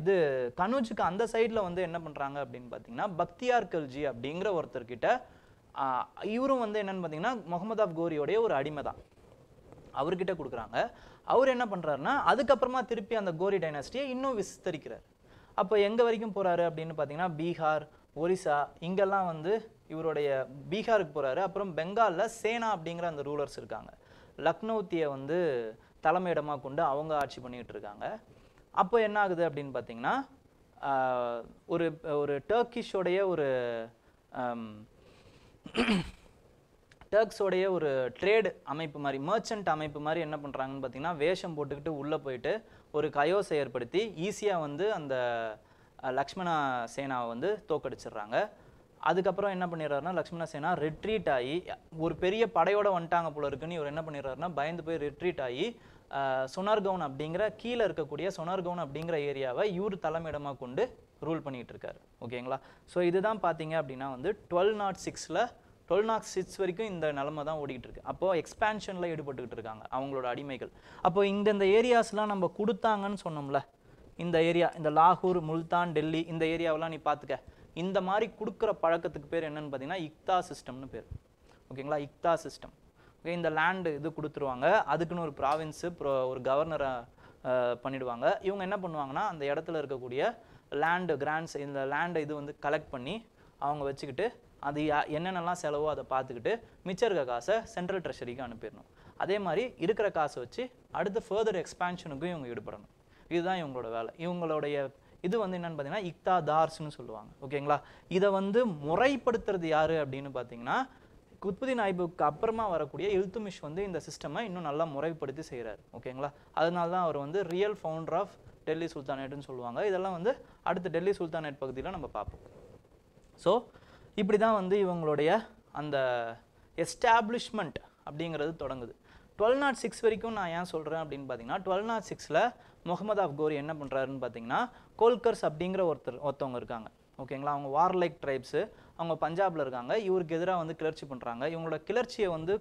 Speaker 1: இது தனுஜுக்கு அந்த சைடில் வந்து என்ன பண்ணுறாங்க அப்படின்னு பார்த்தீங்கன்னா பக்தியார் கல்ஜி அப்படிங்கிற ஒருத்தர்கிட்ட இவரும் வந்து என்னென்னு பார்த்தீங்கன்னா முகமது அப் கோரியோடைய ஒரு அடிமை தான் அவர்கிட்ட கொடுக்குறாங்க அவர் என்ன பண்ணுறாருன்னா அதுக்கப்புறமா திருப்பி அந்த கோரி டைனாஸ்டியை இன்னும் விஸ்தரிக்கிறார் அப்போ எங்கே வரைக்கும் போகிறாரு அப்படின்னு பார்த்தீங்கன்னா பீகார் ஒரிசா இங்கெல்லாம் வந்து இவருடைய பீகாருக்கு போகிறாரு அப்புறம் பெங்காலில் சேனா அப்படிங்கிற அந்த ரூலர்ஸ் இருக்காங்க லக்னௌத்தியை வந்து தலைமையிடமாக கொண்டு அவங்க ஆட்சி பண்ணிக்கிட்டு இருக்காங்க அப்போ என்ன ஆகுது அப்படின்னு பார்த்தீங்கன்னா ஒரு ஒரு டர்க்கிஷோடைய ஒரு டர்க்ஸோடைய ஒரு ட்ரேடு அமைப்பு மாதிரி மர்ச்சன்ட் அமைப்பு மாதிரி என்ன பண்ணுறாங்கன்னு பார்த்தீங்கன்னா வேஷம் போட்டுக்கிட்டு உள்ளே போயிட்டு ஒரு கயோசை ஏற்படுத்தி ஈஸியாக வந்து அந்த லக்ஷ்மணா சேனாவை வந்து தோக்கடிச்சிடுறாங்க அதுக்கப்புறம் என்ன பண்ணிடுறாருன்னா லக்ஷ்மண சேனா ரிட்ரீட் ஆகி ஒரு பெரிய படையோட வந்துட்டாங்க போல இருக்குன்னு இவர் என்ன பண்ணிடுறாருன்னா பயந்து போய் ரிட்ரீட் ஆகி சொனார்கவுன் அப்படிங்கிற கீழே இருக்கக்கூடிய சொனார்கவுன் அப்படிங்கிற ஏரியாவை இவர் தலைமையிடமாக கொண்டு ரூல் பண்ணிகிட்டு இருக்காரு ஓகேங்களா ஸோ இதுதான் பார்த்தீங்க அப்படின்னா வந்து டுவெல் நாட் சிக்ஸில் டுவெல் நாட் சிக்ஸ் வரைக்கும் இந்த நிலமை தான் ஓடிக்கிட்டு இருக்கு அப்போது எக்ஸ்பேன்ஷனில் ஈடுபட்டுக்கிட்டு இருக்காங்க அவங்களோட அடிமைகள் அப்போ இந்தந்த ஏரியாஸ்லாம் நம்ம கொடுத்தாங்கன்னு சொன்னோம்ல இந்த ஏரியா இந்த லாகூர் முல்தான் டெல்லி இந்த ஏரியாவெலாம் நீ பார்த்துக்க இந்த மாதிரி கொடுக்குற பழக்கத்துக்கு பேர் என்னென்னு பார்த்தீங்கன்னா இக்தா சிஸ்டம்னு பேர் ஓகேங்களா இக்தா சிஸ்டம் ஓகே இந்த லேண்டு இது கொடுத்துருவாங்க அதுக்குன்னு ஒரு ப்ராவின்ஸு ஒரு கவர்னரை பண்ணிடுவாங்க இவங்க என்ன பண்ணுவாங்கன்னா அந்த இடத்துல இருக்கக்கூடிய லேண்டு கிராண்ட்ஸ் இந்த லேண்டை இது வந்து கலெக்ட் பண்ணி அவங்க வச்சுக்கிட்டு அது என்னென்னலாம் செலவோ அதை பார்த்துக்கிட்டு மிச்சம் இருக்க காசை சென்ட்ரல் ட்ரெஷரிக்கு அனுப்பிடணும் அதே மாதிரி இருக்கிற காசை வச்சு அடுத்த ஃபர்தர் எக்ஸ்பேன்ஷனுக்கும் இவங்க ஈடுபடணும் இதுதான் இவங்களோட வேலை இவங்களுடைய இது வந்து என்னென்னு பார்த்தீங்கன்னா இக்தாதார்ஸ்னு சொல்லுவாங்க ஓகேங்களா இதை வந்து முறைப்படுத்துறது யார் அப்படின்னு பார்த்தீங்கன்னா குத்புதீன் ஆய்வுக்கு அப்புறமா வரக்கூடிய இல்துமிஷ் வந்து இந்த சிஸ்டமை இன்னும் நல்லா முறைப்படுத்தி செய்கிறார் ஓகேங்களா அதனால தான் அவர் வந்து ரியல் ஃபவுண்டர் ஆஃப் டெல்லி சுல்தானேட்னு சொல்லுவாங்க இதெல்லாம் வந்து அடுத்த டெல்லி சுல்தானேட் பகுதியில் நம்ம பார்ப்போம் ஸோ இப்படி தான் வந்து இவங்களுடைய அந்த எஸ்டாப்ளிஷ்மெண்ட் அப்படிங்கிறது தொடங்குது டுவெல் நாட் சிக்ஸ் வரைக்கும் நான் ஏன் சொல்கிறேன் அப்படின்னு பார்த்தீங்கன்னா டுவெல் நாட் சிக்ஸில் முகமது ஆஃப் என்ன பண்ணுறாருன்னு பார்த்தீங்கன்னா கோல்கர்ஸ் அப்படிங்கிற ஒருத்தர் ஒருத்தவங்க இருக்காங்க ஓகேங்களா அவங்க வார்லைக் ட்ரைப்ஸு அவங்க பஞ்சாபில் இருக்காங்க இவருக்கு எதிராக வந்து கிளர்ச்சி பண்ணுறாங்க இவங்களோட கிளர்ச்சியை வந்து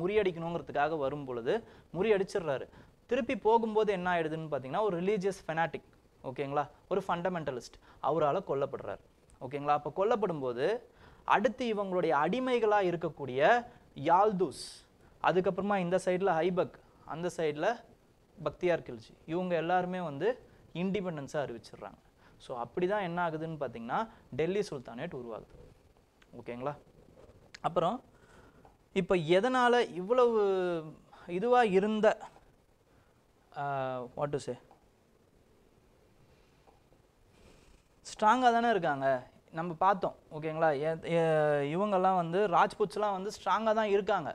Speaker 1: முறியடிக்கணுங்கிறதுக்காக வரும் பொழுது முறியடிச்சிடுறாரு திருப்பி போகும்போது என்ன ஆயிடுதுன்னு பார்த்தீங்கன்னா ஒரு ரிலீஜியஸ் ஃபெனாட்டிக் ஓகேங்களா ஒரு ஃபண்டமெண்டலிஸ்ட் அவரால் கொல்லப்படுறாரு ஓகேங்களா அப்போ கொல்லப்படும் போது அடுத்து இவங்களுடைய அடிமைகளாக இருக்கக்கூடிய யால்தூஸ் அதுக்கப்புறமா இந்த சைடில் ஹைபக் அந்த சைடில் பக்தியார் கில்ஜி இவங்க எல்லாருமே வந்து இண்டிபெண்டன்ஸாக அறிவிச்சிடுறாங்க ஸோ அப்படி தான் என்ன ஆகுதுன்னு பார்த்தீங்கன்னா டெல்லி சுல்தானேட் உருவாகுது ஓகேங்களா அப்புறம் இப்போ எதனால் இவ்வளவு இதுவாக இருந்த வாட் டு சே ஸ்ட்ராங்காக தானே இருக்காங்க நம்ம பார்த்தோம் ஓகேங்களா இவங்கெல்லாம் வந்து ராஜ்புட்ஸ்லாம் வந்து ஸ்ட்ராங்காக தான் இருக்காங்க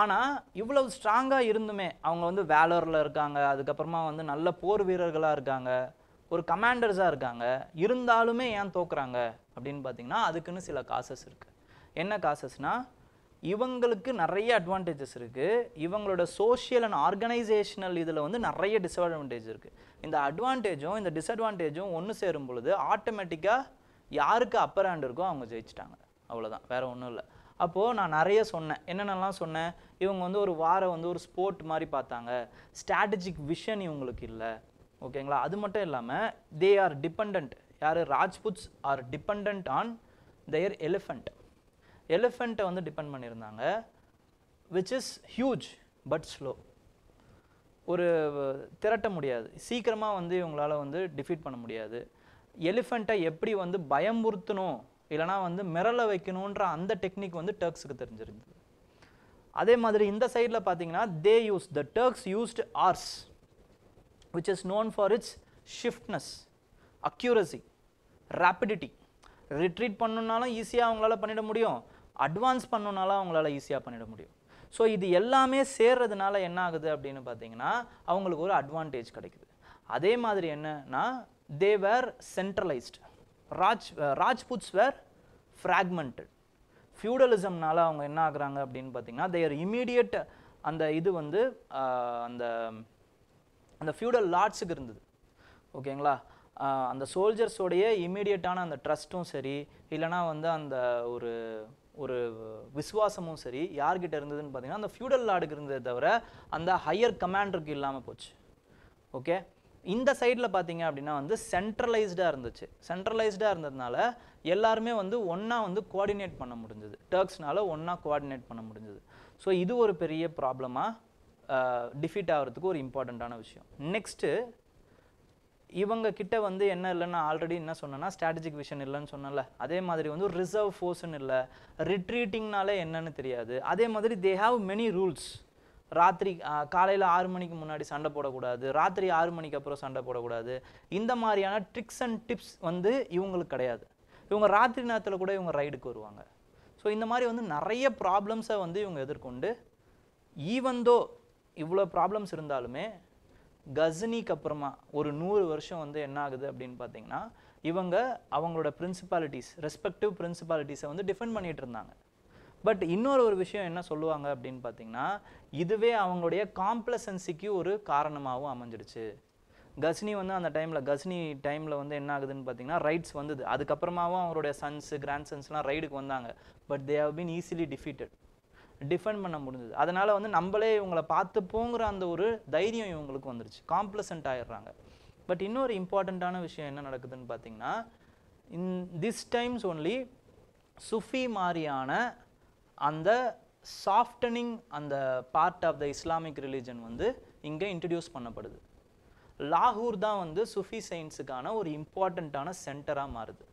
Speaker 1: ஆனால் இவ்வளவு ஸ்ட்ராங்காக இருந்துமே அவங்க வந்து வேலரில் இருக்காங்க அதுக்கப்புறமா வந்து நல்ல போர் வீரர்களாக இருக்காங்க ஒரு கமாண்டர்ஸாக இருக்காங்க இருந்தாலுமே ஏன் தோக்குறாங்க அப்படின்னு பார்த்தீங்கன்னா அதுக்குன்னு சில காசஸ் இருக்குது என்ன காசஸ்னால் இவங்களுக்கு நிறைய அட்வான்டேஜஸ் இருக்குது இவங்களோட சோஷியல் அண்ட் ஆர்கனைசேஷனல் இதில் வந்து நிறைய டிஸ்அட்வான்டேஜ் இருக்குது இந்த அட்வான்டேஜும் இந்த டிஸ்அட்வான்டேஜும் ஒன்று சேரும் பொழுது ஆட்டோமேட்டிக்காக யாருக்கு அப்பர் ஹேண்ட் இருக்கோ அவங்க ஜெயிச்சிட்டாங்க அவ்வளோதான் வேறு ஒன்றும் இல்லை அப்போது நான் நிறைய சொன்னேன் என்னென்னலாம் சொன்னேன் இவங்க வந்து ஒரு வாரம் வந்து ஒரு ஸ்போர்ட் மாதிரி பார்த்தாங்க ஸ்ட்ராட்டஜிக் விஷன் இவங்களுக்கு இல்லை ஓகேங்களா அது மட்டும் இல்லாமல் தே ஆர் டிபெண்ட் யார் Rajputs are depend on their elephant எலிஃபண்ட்டை வந்து டிபெண்ட் பண்ணியிருந்தாங்க which is huge but slow ஒரு திரட்ட முடியாது சீக்கிரமாக வந்து இவங்களால் வந்து டிஃபீட் பண்ண முடியாது எலிஃபண்ட்டை எப்படி வந்து பயமுறுத்தணும் இல்லைனா வந்து மிரலை வைக்கணுன்ற அந்த டெக்னிக் வந்து டர்க்ஸுக்கு தெரிஞ்சிருந்தது அதே மாதிரி இந்த சைடில் பார்த்தீங்கன்னா they use the Turks used horse which is known for its swiftness accuracy rapidity retreat பண்ணுனாலும் ஈஸியாக அவங்களால பண்ணிட முடியும் அட்வான்ஸ் பண்ணுனாலும் அவங்களால ஈஸியாக பண்ணிட முடியும் ஸோ இது எல்லாமே சேர்றதுனால என்ன ஆகுது அப்படின்னு பார்த்தீங்கன்னா அவங்களுக்கு ஒரு அட்வான்டேஜ் கிடைக்குது அதே மாதிரி என்னன்னா they were centralised Raj Rajputs were fragmented ஃபியூடலிசம்னால அவங்க என்ன ஆகுறாங்க அப்படின்னு பார்த்தீங்கன்னா தேர் இமீடியட் அந்த இது வந்து அந்த அந்த ஃபியூடல் லார்ட்ஸுக்கு இருந்தது ஓகேங்களா அந்த சோல்ஜர்ஸோடைய இமீடியட்டான அந்த ட்ரஸ்ட்டும் சரி இல்லைனா வந்து அந்த ஒரு ஒரு விசுவாசமும் சரி யார்கிட்ட இருந்ததுன்னு பார்த்தீங்கன்னா அந்த ஃபியூடல் லார்டுக்கு இருந்ததை தவிர அந்த ஹையர் கமாண்டருக்கு இல்லாமல் போச்சு ஓகே இந்த சைடில் பார்த்தீங்க அப்படின்னா வந்து சென்ட்ரலைஸ்டாக இருந்துச்சு சென்ட்ரலைஸ்டாக இருந்ததுனால எல்லாருமே வந்து ஒன்றா வந்து கோஆர்டினேட் பண்ண முடிஞ்சது டர்க்ஸ்னால ஒன்றா கோஆர்டினேட் பண்ண முடிஞ்சது ஸோ இது ஒரு பெரிய ப்ராப்ளமாக டிஃபீட் ஆகிறதுக்கு ஒரு இம்பார்ட்டண்ட்டான விஷயம் நெக்ஸ்ட்டு இவங்க கிட்ட வந்து என்ன இல்லைன்னா ஆல்ரெடி என்ன சொன்னேன்னா ஸ்ட்ராட்டஜிக் விஷன் இல்லைன்னு சொன்னல அதே மாதிரி வந்து ரிசர்வ் ஃபோர்ஸ்ன்னு இல்லை ரிட்ரீட்டிங்னாலே என்னன்னு தெரியாது அதே மாதிரி தே ஹாவ் மெனி ரூல்ஸ் ராத்திரி காலையில் ஆறு மணிக்கு முன்னாடி சண்டை போடக்கூடாது ராத்திரி ஆறு மணிக்கு அப்புறம் சண்டை போடக்கூடாது இந்த மாதிரியான ட்ரிக்ஸ் அண்ட் டிப்ஸ் வந்து இவங்களுக்கு கிடையாது இவங்க ராத்திரி நேரத்தில் கூட இவங்க ரைடுக்கு வருவாங்க ஸோ இந்த மாதிரி வந்து நிறைய ப்ராப்ளம்ஸை வந்து இவங்க எதிர்கொண்டு ஈவந்தோ இவ்வளோ ப்ராப்ளம்ஸ் இருந்தாலுமே கஜினிக்கு அப்புறமா ஒரு நூறு வருஷம் வந்து என்ன ஆகுது அப்படின்னு பார்த்தீங்கன்னா இவங்க அவங்களோட பிரின்சிபாலிட்டிஸ் ரெஸ்பெக்டிவ் பிரின்சிபாலிட்டிஸை வந்து டிஃபெண்ட் பண்ணிகிட்டு இருந்தாங்க பட் இன்னொரு ஒரு விஷயம் என்ன சொல்லுவாங்க அப்படின்னு பார்த்தீங்கன்னா இதுவே அவங்களுடைய காம்ப்ளசன்சிக்கு ஒரு காரணமாகவும் அமைஞ்சிடுச்சு கஸ்னி வந்து அந்த டைமில் கஸ்னி டைமில் வந்து என்ன ஆகுதுன்னு பார்த்தீங்கன்னா ரைட்ஸ் வந்தது அதுக்கப்புறமாவும் அவங்களுடைய சன்ஸு கிராண்ட் சன்ஸ்லாம் ரைடுக்கு வந்தாங்க but they have been easily defeated defend பண்ண முடிஞ்சது அதனால் வந்து நம்மளே இவங்களை பார்த்துப்போங்கிற அந்த ஒரு தைரியம் இவங்களுக்கு வந்துருச்சு காம்ப்ளசன்ட் ஆயிடுறாங்க பட் இன்னொரு இம்பார்ட்டண்ட்டான விஷயம் என்ன நடக்குதுன்னு பார்த்தீங்கன்னா இன் திஸ் டைம்ஸ் ஒன்லி சுஃபி மாதிரியான அந்த சாஃப்டனிங் அந்த part of the Islamic religion வந்து இங்கே இன்ட்ரடியூஸ் பண்ணப்படுது லாகூர் தான் வந்து சுஃபி சயின்ஸுக்கான ஒரு இம்பார்ட்டண்ட்டான சென்டராக மாறுது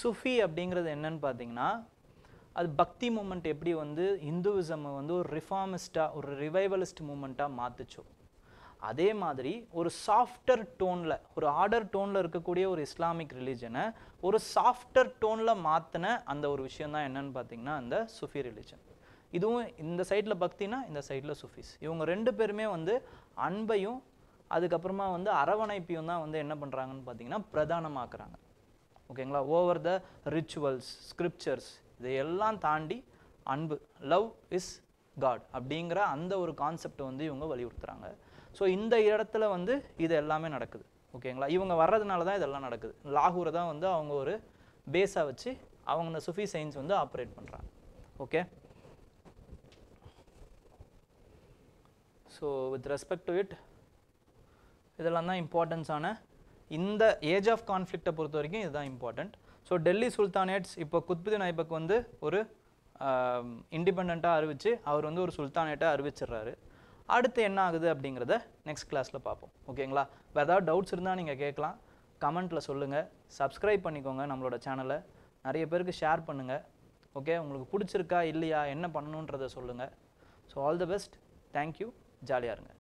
Speaker 1: சுஃபி அப்படிங்கிறது என்னன்னு பார்த்தீங்கன்னா அது பக்தி மூமெண்ட் எப்படி வந்து இந்துவிசம் வந்து ஒரு ரிஃபார்மிஸ்ட்டாக ஒரு ரிவைவலிஸ்ட் மூமெண்ட்டாக மாற்றுச்சோ அதே மாதிரி ஒரு சாஃப்டர் டோனில் ஒரு ஆர்டர் டோனில் இருக்கக்கூடிய ஒரு இஸ்லாமிக் ரிலீஜனை ஒரு சாஃப்டர் டோனில் மாற்றின அந்த ஒரு விஷயம் தான் என்னன்னு பார்த்தீங்கன்னா அந்த சுஃபி ரிலீஜன் இதுவும் இந்த சைடில் பக்தினா இந்த சைடில் சுஃபிஸ் இவங்க ரெண்டு பேருமே வந்து அன்பையும் அதுக்கப்புறமா வந்து அரவணைப்பையும் தான் வந்து என்ன பண்ணுறாங்கன்னு பார்த்தீங்கன்னா பிரதானமாக்குறாங்க ஓகேங்களா ஓவர் த ரிச்சுவல்ஸ் ஸ்கிரிப்சர்ஸ் இதையெல்லாம் தாண்டி அன்பு லவ் இஸ் காட் அப்படிங்கிற அந்த ஒரு கான்செப்டை வந்து இவங்க வலியுறுத்துகிறாங்க ஸோ இந்த இடத்துல வந்து இது எல்லாமே நடக்குது ஓகேங்களா இவங்க வர்றதுனால தான் இதெல்லாம் நடக்குது லாகூரை தான் வந்து அவங்க ஒரு பேஸாக வச்சு அவங்க இந்த சுஃபி சயின்ஸ் வந்து ஆப்ரேட் பண்ணுறாங்க okay so with respect to it இதெல்லாம் தான் இம்பார்ட்டன்ஸான இந்த ஏஜ் ஆஃப் கான்ஃப்ளிக்டை பொறுத்த வரைக்கும் இதுதான் இம்பார்ட்டண்ட் ஸோ டெல்லி சுல்தானேட்ஸ் இப்போ குத்புதீன் ஐபக் வந்து ஒரு இண்டிபெண்ட்டாக அறிவித்து அவர் வந்து ஒரு சுல்தானேட்டாக அறிவிச்சிடுறாரு அடுத்து என்ன ஆகுது அப்படிங்கிறத நெக்ஸ்ட் கிளாஸில் பார்ப்போம் ஓகேங்களா வேறு ஏதாவது டவுட்ஸ் இருந்தால் நீங்கள் கேட்கலாம் கமெண்ட்டில் சொல்லுங்கள் சப்ஸ்கிரைப் பண்ணிக்கோங்க நம்மளோட சேனலை நிறைய பேருக்கு ஷேர் பண்ணுங்கள் ஓகே உங்களுக்கு பிடிச்சிருக்கா இல்லையா என்ன பண்ணணுன்றதை சொல்லுங்கள் so all the best thank you ஜாலியாக இருங்க